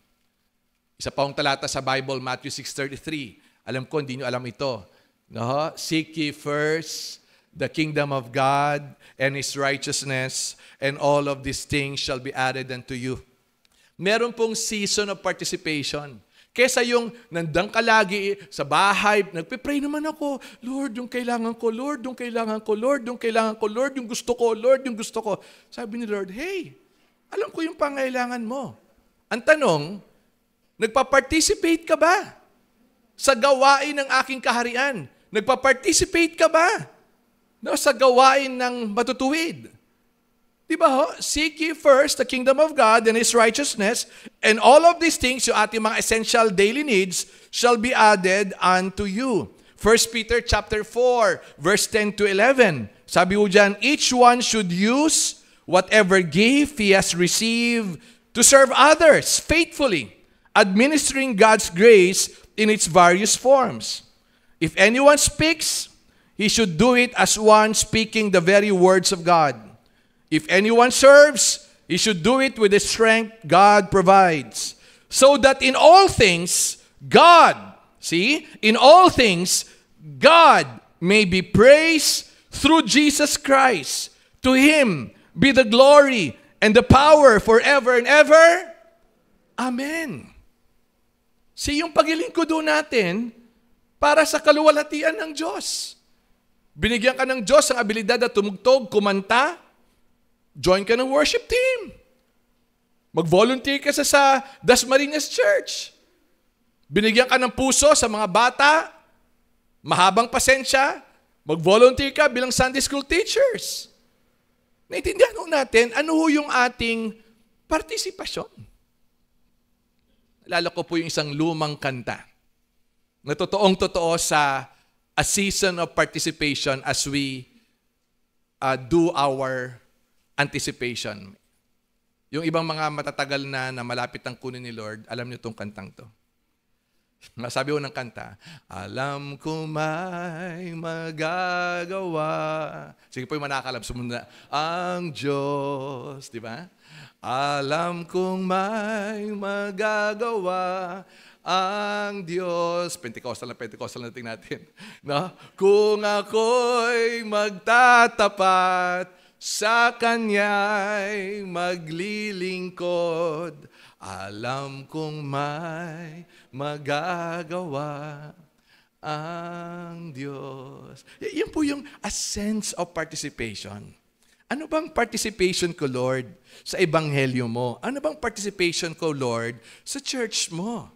Isa pa talata sa Bible, Matthew 6.33. Alam ko, hindi nyo alam ito. No? Seek ye first the kingdom of God and His righteousness, and all of these things shall be added unto you. Meron pong season of participation Kesa yung nandang ka lagi sa bahay, nagpe-pray naman ako, Lord, yung kailangan ko, Lord, yung kailangan ko, Lord, yung kailangan ko, Lord, yung gusto ko, Lord, yung gusto ko. Sabi ni Lord, hey, alam ko yung pangailangan mo. Ang tanong, nagpa-participate ka ba sa gawain ng aking kaharian? Nagpa-participate ka ba no, sa gawain ng matutuwid? Di ba ho? Seek ye first the kingdom of God and His righteousness, and all of these things, yung ating mga essential daily needs, shall be added unto you. 1 Peter chapter 4, verse 10 to 11. Sabi ho dyan, each one should use whatever gift he has received to serve others faithfully, administering God's grace in its various forms. If anyone speaks, he should do it as one speaking the very words of God. If anyone serves, he should do it with the strength God provides, so that in all things, God, see, in all things, God may be praised through Jesus Christ. To him be the glory and the power forever and ever. Amen. See, yung doon natin para sa kaluwalhatian ng Diyos. Binigyan ka ng Diyos ang abilidad na tumugtog, kumanta, Join ka ng worship team. Mag-volunteer ka sa, sa Dasmariñas Church. Binigyan ka ng puso sa mga bata, mahabang pasensya, mag-volunteer ka bilang Sunday school teachers. Naintindihan ho natin, ano ho yung ating partisipasyon? Lalo ko po yung isang lumang kanta na totoong totoo sa a season of participation as we uh, do our anticipation. Yung ibang mga matatagal na na malapit ang kunin ni Lord, alam niyo tong kantang to. Masabi ko ng kanta, Alam ko may magagawa. Sige po yung manakalab, sumunod na, Ang Diyos, di ba? Alam kong may magagawa ang Diyos. Pentecostal na Pentecostal na natin. No? Kung ako'y magtatapat, sa Kanya'y maglilingkod. Alam kong may magagawa ang Diyos. Y- yun po yung a sense of participation. Ano bang participation ko, Lord, sa ebanghelyo mo? Ano bang participation ko, Lord, sa church mo?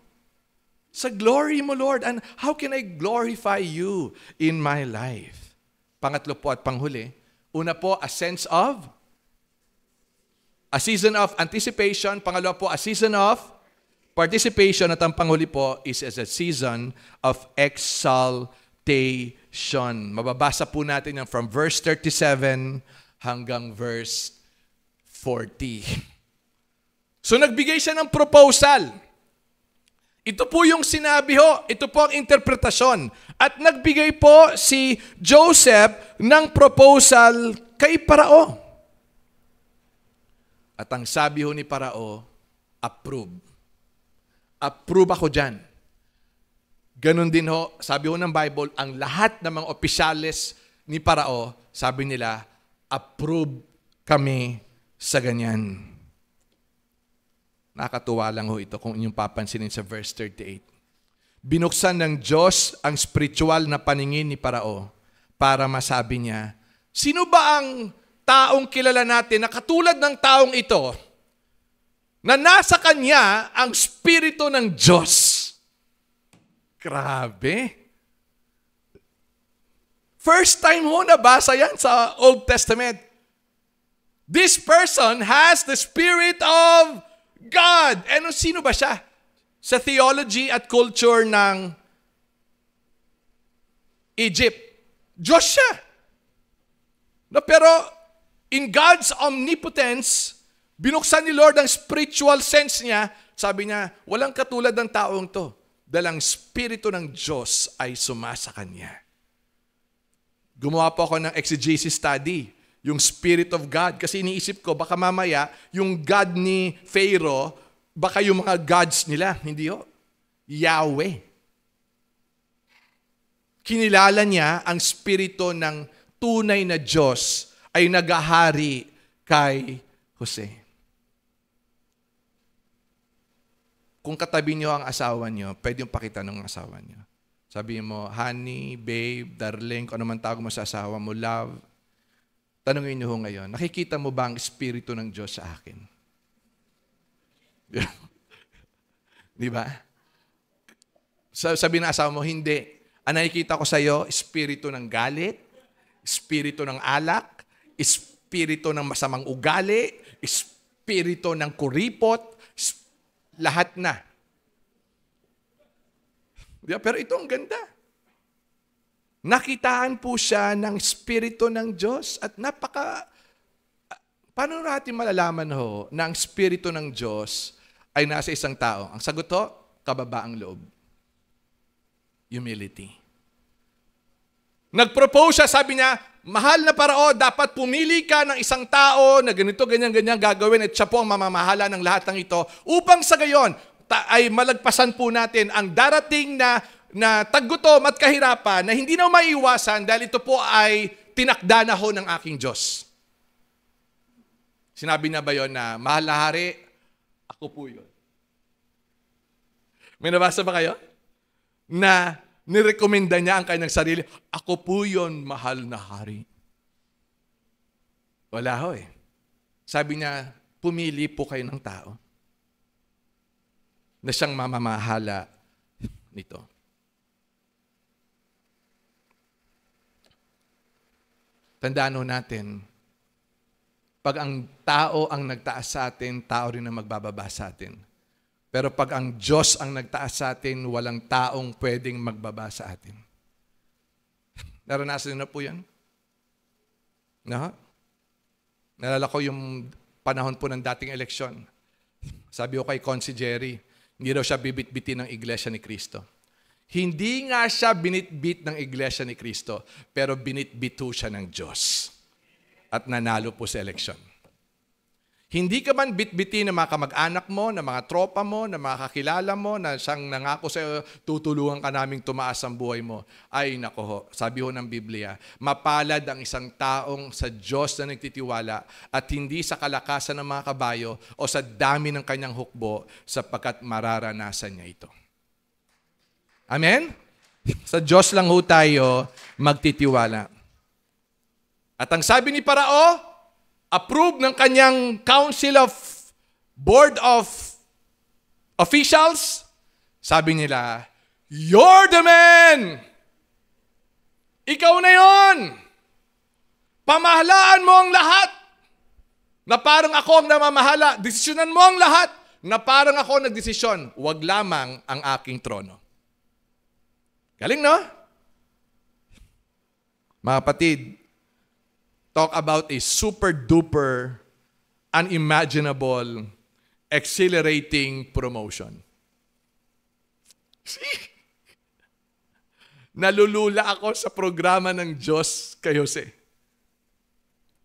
Sa glory mo, Lord. And how can I glorify you in my life? Pangatlo po at panghuli, Una po, a sense of. A season of anticipation. Pangalawa po, a season of participation. At ang panghuli po is as a season of exaltation. Mababasa po natin yan from verse 37 hanggang verse 40. So nagbigay siya ng proposal. Ito po yung sinabi ho, ito po ang interpretasyon. At nagbigay po si Joseph ng proposal kay Parao. At ang sabi ho ni Parao, approve. Approve ako dyan. Ganon din ho, sabi ho ng Bible, ang lahat ng mga opisyales ni Parao, sabi nila, approve kami sa ganyan. Nakatuwa lang ho ito kung inyong papansinin sa verse 38. Binuksan ng Diyos ang spiritual na paningin ni Parao para masabi niya, sino ba ang taong kilala natin na katulad ng taong ito na nasa kanya ang spirito ng Diyos? Grabe. First time ho nabasa yan sa Old Testament. This person has the spirit of God! Ano, sino ba siya? Sa theology at culture ng Egypt, Diyos siya. No, pero in God's omnipotence, binuksan ni Lord ang spiritual sense niya. Sabi niya, walang katulad ng taong to. Dalang spirito ng Diyos ay sumasa kanya. Gumawa po ako ng exegesis study yung Spirit of God. Kasi iniisip ko, baka mamaya, yung God ni Pharaoh, baka yung mga gods nila. Hindi ho. Yahweh. Kinilala niya ang spirito ng tunay na Diyos ay nagahari kay Jose. Kung katabi niyo ang asawa niyo, pwede yung pakitanong ang asawa niyo. Sabi mo, honey, babe, darling, kung ano man tawag mo sa asawa mo, love, Tanungin niyo ho ngayon, nakikita mo ba ang Espiritu ng Diyos sa akin? Di ba? Sabi na asawa mo, hindi. Ang nakikita ko sa iyo, Espiritu ng galit, Espiritu ng alak, Espiritu ng masamang ugali, Espiritu ng kuripot, lahat na. Di ba? Pero ito ang ganda. Nakitaan po siya ng Espiritu ng Diyos at napaka... Ah, paano natin malalaman ho na ang Espiritu ng Diyos ay nasa isang tao? Ang sagot ho, kababaang loob. Humility. Nag-propose siya, sabi niya, mahal na parao, dapat pumili ka ng isang tao na ganito, ganyan, ganyan gagawin at siya po ang mamamahala ng lahat ng ito upang sa gayon ta- ay malagpasan po natin ang darating na na taggutom at kahirapan na hindi na maiiwasan dahil ito po ay tinakda na ho ng aking Diyos. Sinabi na ba yon na, mahal na hari, ako po yon. May nabasa ba kayo? Na nirekomenda niya ang kanyang sarili, ako po yon mahal na hari. Wala ho eh. Sabi niya, pumili po kayo ng tao na siyang mamamahala nito. Tandaan natin, pag ang tao ang nagtaas sa atin, tao rin ang magbababa sa atin. Pero pag ang Diyos ang nagtaas sa atin, walang taong pwedeng magbaba sa atin. Naranasan niyo na po yan? Na? Nalala ko yung panahon po ng dating eleksyon. Sabi ko kay Consi Jerry, hindi daw siya bibitbitin ng iglesia ni Kristo. Hindi nga siya binitbit ng Iglesia ni Kristo, pero binitbito siya ng Diyos. At nanalo po sa eleksyon. Hindi ka man bitbitin ng mga kamag-anak mo, ng mga tropa mo, ng mga kakilala mo, na siyang nangako sa'yo, tutulungan ka naming tumaas ang buhay mo. Ay nako ho, sabi ho ng Biblia, mapalad ang isang taong sa Diyos na nagtitiwala at hindi sa kalakasan ng mga kabayo o sa dami ng kanyang hukbo sapagkat mararanasan niya ito. Amen? Sa Diyos lang ho tayo magtitiwala. At ang sabi ni Parao, approved ng kanyang Council of Board of Officials, sabi nila, You're the man! Ikaw na yon! Pamahalaan mo ang lahat! Na parang ako ang namamahala, desisyonan mo ang lahat! Na parang ako ang nagdesisyon, wag lamang ang aking trono. Galing, no? Mga kapatid, talk about a super-duper, unimaginable, accelerating promotion. See? Nalulula ako sa programa ng Diyos kay Jose.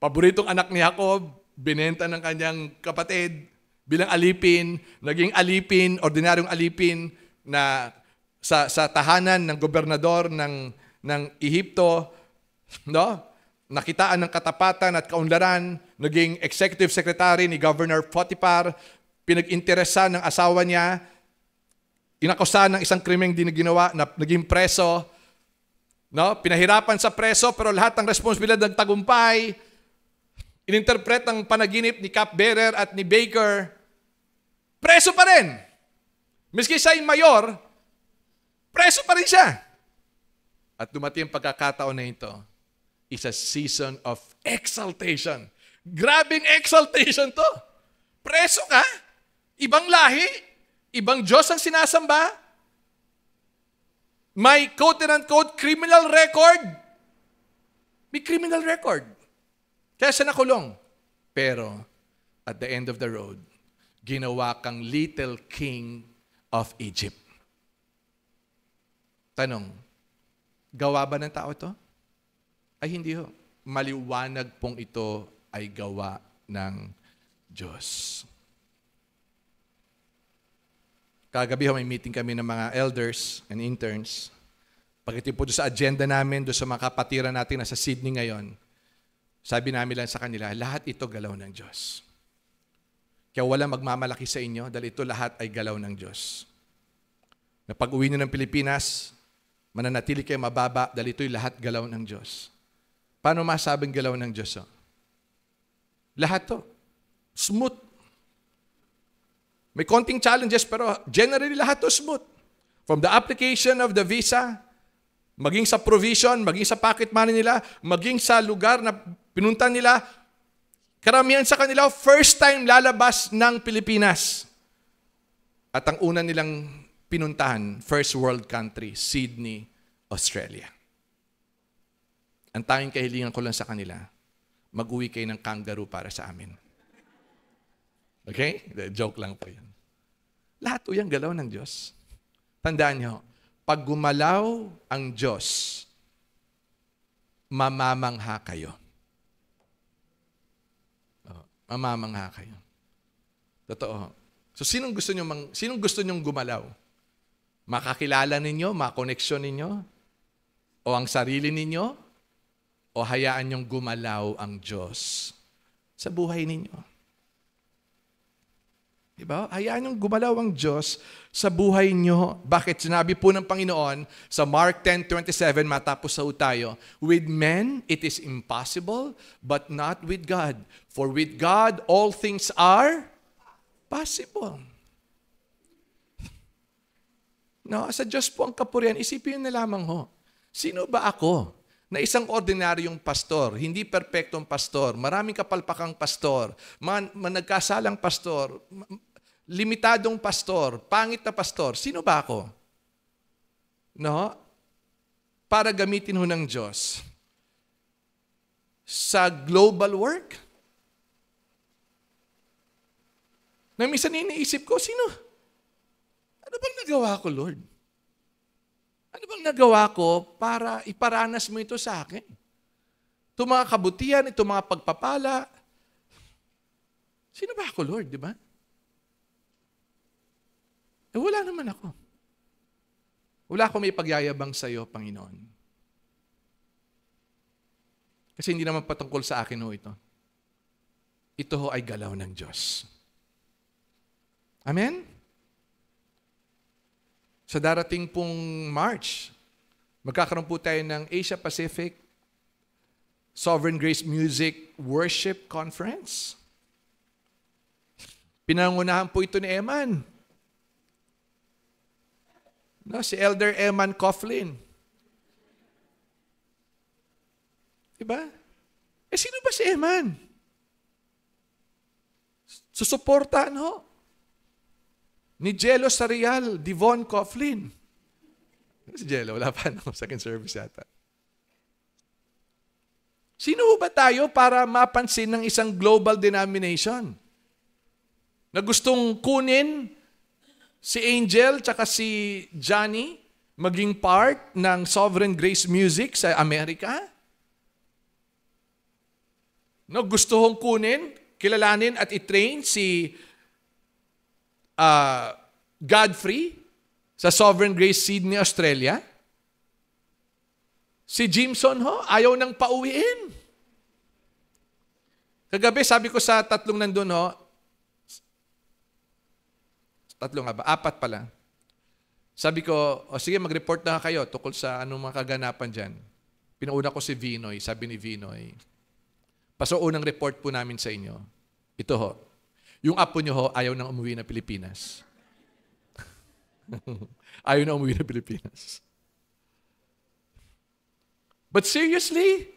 Paboritong anak ni Jacob, binenta ng kanyang kapatid bilang alipin, naging alipin, ordinaryong alipin na sa sa tahanan ng gobernador ng ng Ehipto, no? Nakitaan ng katapatan at kaunlaran, naging executive secretary ni Governor Potiphar, pinag-interesa ng asawa niya, inakusahan ng isang krimeng din ginawa, na naging preso, no? pinahirapan sa preso, pero lahat ng responsibilidad ng tagumpay, ininterpret ang panaginip ni Cap Cupbearer at ni Baker, preso pa rin. Miski siya'y mayor, Preso pa rin siya. At dumating ang pagkakataon na ito, is a season of exaltation. Grabing exaltation to. Preso ka, ibang lahi, ibang Diyos ang sinasamba, may quote-unquote criminal record. May criminal record. Kaya siya nakulong. Pero, at the end of the road, ginawa kang little king of Egypt. Tanong, gawa ba ng tao to? Ay hindi ho. Maliwanag pong ito ay gawa ng Diyos. Kagabi ho, may meeting kami ng mga elders and interns. Pagdating po doon sa agenda namin, doon sa mga kapatiran natin na sa Sydney ngayon, sabi namin lang sa kanila, lahat ito galaw ng Diyos. Kaya wala magmamalaki sa inyo dahil ito lahat ay galaw ng Diyos. Na pag uwi nyo ng Pilipinas, Mananatili kayo mababa dahil ito'y lahat galaw ng Diyos. Paano masabing galaw ng Diyos? Oh? Lahat to. Smooth. May konting challenges pero generally lahat to smooth. From the application of the visa, maging sa provision, maging sa pocket money nila, maging sa lugar na pinunta nila, karamihan sa kanila first time lalabas ng Pilipinas. At ang una nilang pinuntahan, first world country, Sydney, Australia. Ang tanging kahilingan ko lang sa kanila, mag-uwi kayo ng kangaroo para sa amin. Okay? Joke lang po yan. Lahat po yan galaw ng Diyos. Tandaan nyo, pag gumalaw ang Diyos, mamamangha kayo. Oh, mamamangha kayo. Totoo. So sinong gusto niyo mang sinong gusto niyo gumalaw? Makakilala ninyo, makoneksyon ninyo, o ang sarili ninyo, o hayaan niyong gumalaw ang Diyos sa buhay ninyo. Diba? Hayaan niyong gumalaw ang Diyos sa buhay niyo. Bakit? Sinabi po ng Panginoon sa Mark 10.27, matapos sa tayo, With men it is impossible, but not with God. For with God all things are possible. No, sa Diyos po ang kapurihan. Isipin na lamang ho. Sino ba ako? Na isang ordinaryong pastor, hindi perpektong pastor, maraming kapalpakang pastor, man, managkasalang pastor, limitadong pastor, pangit na pastor. Sino ba ako? No? Para gamitin ho ng Diyos sa global work. Na minsan iniisip ko, sino? Sino? Ano bang nagawa ko, Lord? Ano bang nagawa ko para iparanas mo ito sa akin? Ito mga kabutihan, ito mga pagpapala. Sino ba ako, Lord, di ba? Eh, wala naman ako. Wala akong may pagyayabang sa iyo, Panginoon. Kasi hindi naman patungkol sa akin ho ito. Ito ho ay galaw ng Diyos. Amen? Sa darating pong March, magkakaroon po tayo ng Asia Pacific Sovereign Grace Music Worship Conference. Pinangunahan po ito ni Eman. No, si Elder Eman Coughlin. Diba? Eh, sino ba si Eman? Susuportahan ho ni Jello Sarial, Devon Coughlin. Ano si Jello? Wala pa no? Second service yata. Sino ba tayo para mapansin ng isang global denomination? Na gustong kunin si Angel tsaka si Johnny maging part ng Sovereign Grace Music sa Amerika? Na gusto hong kunin, kilalanin at itrain si uh, Godfrey sa Sovereign Grace Sydney, Australia. Si Jimson ho, ayaw nang pauwiin. Kagabi, sabi ko sa tatlong nandun ho, tatlo nga ba? Apat pala. Sabi ko, o sige, mag-report na kayo tukol sa anong mga kaganapan dyan. Pinauna ko si Vinoy, sabi ni Vinoy. Paso unang report po namin sa inyo. Ito ho, yung apo niyo ho, ayaw nang umuwi na Pilipinas. ayaw na umuwi na Pilipinas. But seriously,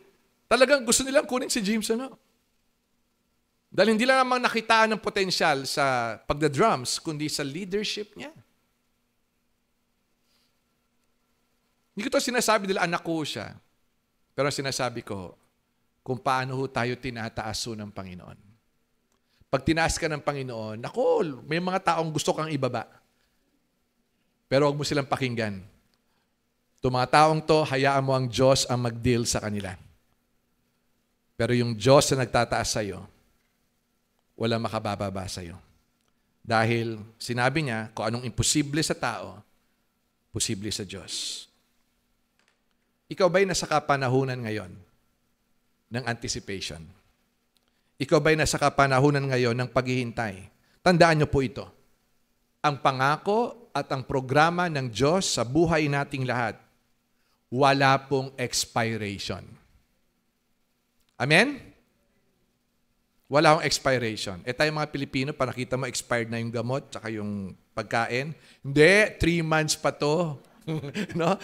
talagang gusto nilang kunin si James ano. Dahil hindi lang namang nakitaan ng potensyal sa pagda-drums, kundi sa leadership niya. Hindi ko to sinasabi dahil anak ko siya. Pero sinasabi ko, kung paano tayo tinataaso ng Panginoon. Pag tinaas ka ng Panginoon, nako, may mga taong gusto kang ibaba. Pero huwag mo silang pakinggan. Itong mga taong to, hayaan mo ang Diyos ang mag-deal sa kanila. Pero yung Diyos na nagtataas sa iyo, wala makabababa iyo. Dahil sinabi niya, kung anong imposible sa tao, posible sa Diyos. Ikaw ba'y nasa kapanahunan ngayon ng anticipation? Ikaw ba'y nasa kapanahunan ngayon ng paghihintay? Tandaan niyo po ito. Ang pangako at ang programa ng Diyos sa buhay nating lahat, wala pong expiration. Amen? Wala akong expiration. E tayo mga Pilipino, pa nakita mo, expired na yung gamot, tsaka yung pagkain. Hindi, three months pa to. no?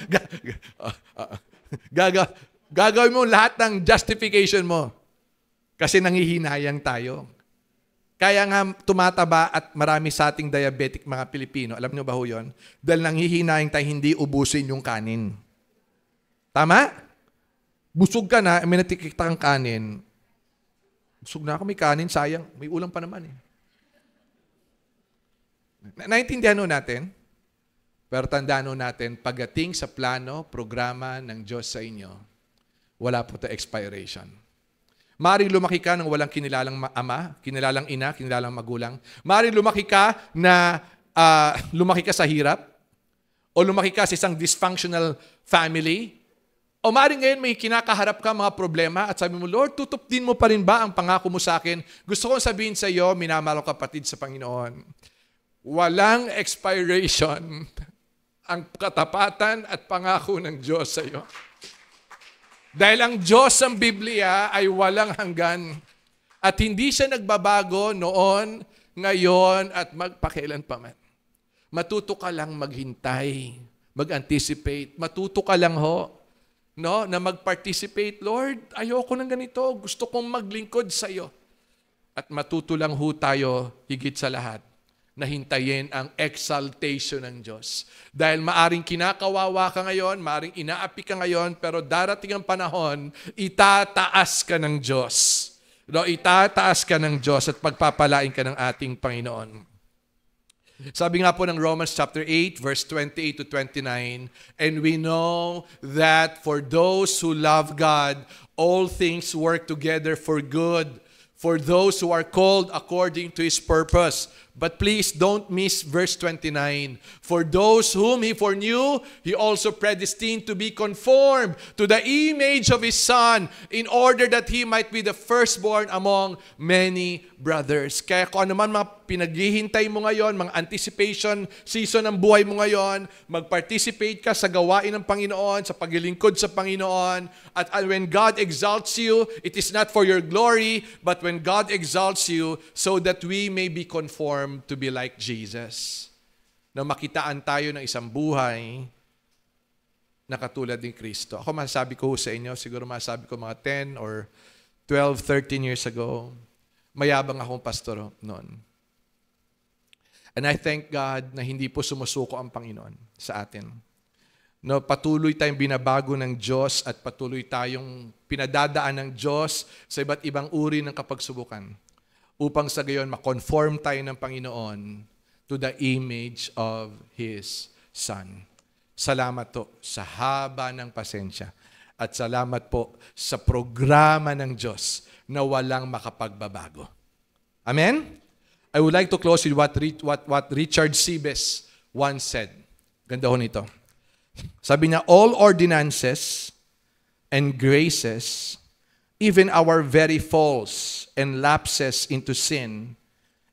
Gaga, gagawin mo lahat ng justification mo. Kasi nangihinayang tayo. Kaya nga tumataba at marami sa ating diabetic mga Pilipino. Alam nyo ba ho yun? Dahil nanghihinayang tayo hindi ubusin yung kanin. Tama? Busog ka na, eh, may natikita kang kanin. Busog na ako, may kanin, sayang. May ulam pa naman eh. Naintindihan natin? Pero tandaan natin, pagdating sa plano, programa ng Diyos sa inyo, wala po ta expiration. Mari lumaki ka ng walang kinilalang ama, kinilalang ina, kinilalang magulang. Mari lumaki ka na uh, lumaki ka sa hirap o lumaki ka sa isang dysfunctional family. O maring ngayon may kinakaharap ka mga problema at sabi mo, Lord, tutup din mo pa rin ba ang pangako mo sa akin? Gusto kong sabihin sa iyo, minamalo kapatid sa Panginoon, walang expiration ang katapatan at pangako ng Diyos sa iyo. Dahil ang Diyos ang Biblia ay walang hanggan at hindi siya nagbabago noon, ngayon at magpakailan pa man. Matuto ka lang maghintay, mag-anticipate. Matuto ka lang ho no, na mag-participate. Lord, ayoko ng ganito. Gusto kong maglingkod sa iyo. At matuto lang ho tayo higit sa lahat na hintayin ang exaltation ng Diyos. Dahil maaring kinakawawa ka ngayon, maaring inaapi ka ngayon, pero darating ang panahon, itataas ka ng Diyos. No, itataas ka ng Diyos at pagpapalain ka ng ating Panginoon. Sabi nga po ng Romans chapter 8 verse 28 to 29, and we know that for those who love God, all things work together for good for those who are called according to his purpose. But please don't miss verse 29. For those whom he foreknew, he also predestined to be conformed to the image of his son in order that he might be the firstborn among many brothers. Kaya kung ano man mga pinaghihintay mo ngayon, mga anticipation season ng buhay mo ngayon, mag-participate ka sa gawain ng Panginoon, sa paglilingkod sa Panginoon. At when God exalts you, it is not for your glory, but when God exalts you so that we may be conformed transformed to be like Jesus. Na makitaan tayo ng isang buhay na katulad ni Kristo. Ako masasabi ko sa inyo, siguro masasabi ko mga 10 or 12, 13 years ago, mayabang akong pastoro noon. And I thank God na hindi po sumusuko ang Panginoon sa atin. No, patuloy tayong binabago ng Diyos at patuloy tayong pinadadaan ng Diyos sa iba't ibang uri ng kapagsubukan upang sa gayon makonform tayo ng Panginoon to the image of His Son. Salamat po sa haba ng pasensya at salamat po sa programa ng Diyos na walang makapagbabago. Amen? I would like to close with what, what, what Richard Sibes once said. Ganda ho nito. Sabi niya, all ordinances and graces even our very falls and lapses into sin,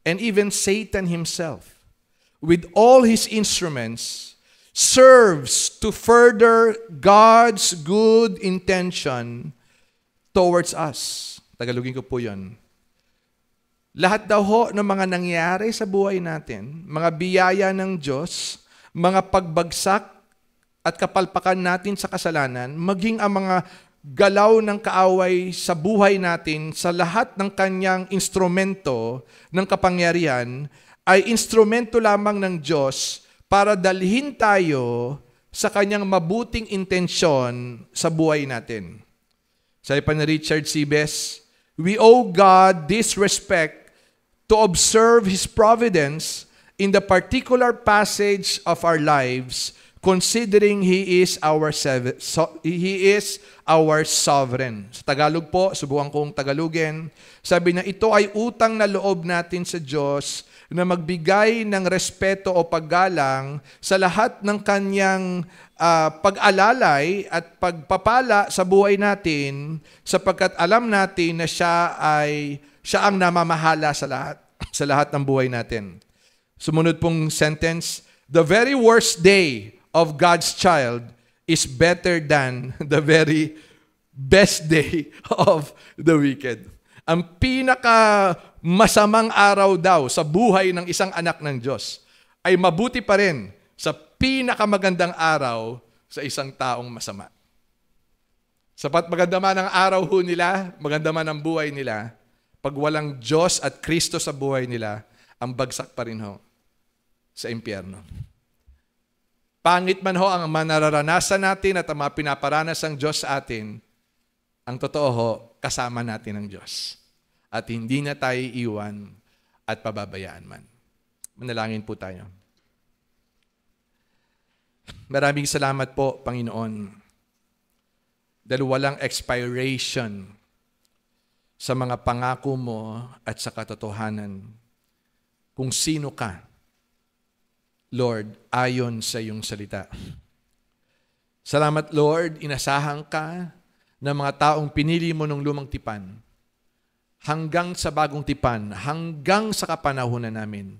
and even Satan himself, with all his instruments, serves to further God's good intention towards us. Tagalogin ko po yun. Lahat daw ho ng mga nangyari sa buhay natin, mga biyaya ng Diyos, mga pagbagsak at kapalpakan natin sa kasalanan, maging ang mga galaw ng kaaway sa buhay natin sa lahat ng kanyang instrumento ng kapangyarihan ay instrumento lamang ng Diyos para dalhin tayo sa kanyang mabuting intensyon sa buhay natin. Sabi pa ni Richard Sibes, We owe God this respect to observe His providence in the particular passage of our lives considering He is our so, He is our sovereign. Sa Tagalog po, subukan kong Tagalogin, sabi na ito ay utang na loob natin sa Diyos na magbigay ng respeto o paggalang sa lahat ng kanyang uh, pag-alalay at pagpapala sa buhay natin sapagkat alam natin na siya ay siya ang namamahala sa lahat sa lahat ng buhay natin. Sumunod pong sentence, the very worst day of God's child is better than the very best day of the wicked. Ang pinaka masamang araw daw sa buhay ng isang anak ng Diyos ay mabuti pa rin sa pinakamagandang araw sa isang taong masama. Sapat maganda man ang araw ho nila, maganda man ang buhay nila, pag walang Diyos at Kristo sa buhay nila, ang bagsak pa rin ho sa impyerno. Pangit man ho ang manararanasan natin at ang mga pinaparanas ng Diyos sa atin, ang totoo ho, kasama natin ang Diyos. At hindi na tayo iwan at pababayaan man. Manalangin po tayo. Maraming salamat po, Panginoon. Dahil walang expiration sa mga pangako mo at sa katotohanan kung sino ka Lord, ayon sa iyong salita. Salamat, Lord, inasahan ka ng mga taong pinili mo nung lumang tipan hanggang sa bagong tipan, hanggang sa kapanahunan namin.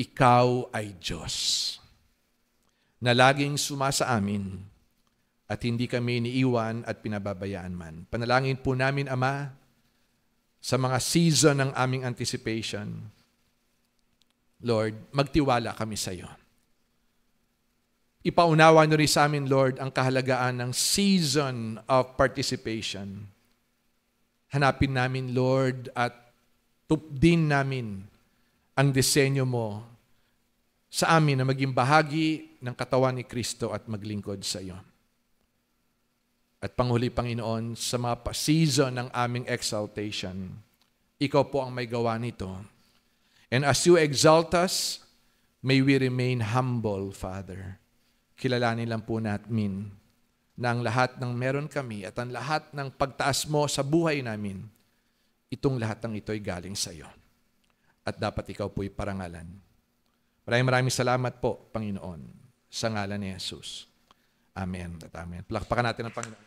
Ikaw ay Diyos na laging sumasa amin at hindi kami iniiwan at pinababayaan man. Panalangin po namin, Ama, sa mga season ng aming anticipation, Lord, magtiwala kami sa iyo. Ipaunawa nyo rin sa amin, Lord, ang kahalagaan ng season of participation. Hanapin namin, Lord, at tupdin namin ang disenyo mo sa amin na maging bahagi ng katawan ni Kristo at maglingkod sa iyo. At panghuli, Panginoon, sa mga season ng aming exaltation, ikaw po ang may gawa nito And as you exalt us, may we remain humble, Father. Kilalanin lang po natin na ang lahat ng meron kami at ang lahat ng pagtaas mo sa buhay namin, itong lahat ng ito ay galing sa iyo. At dapat ikaw po'y parangalan. Maraming maraming salamat po, Panginoon, sa ngalan ni Jesus. Amen at amen. Palakpakan natin ang Panginoon.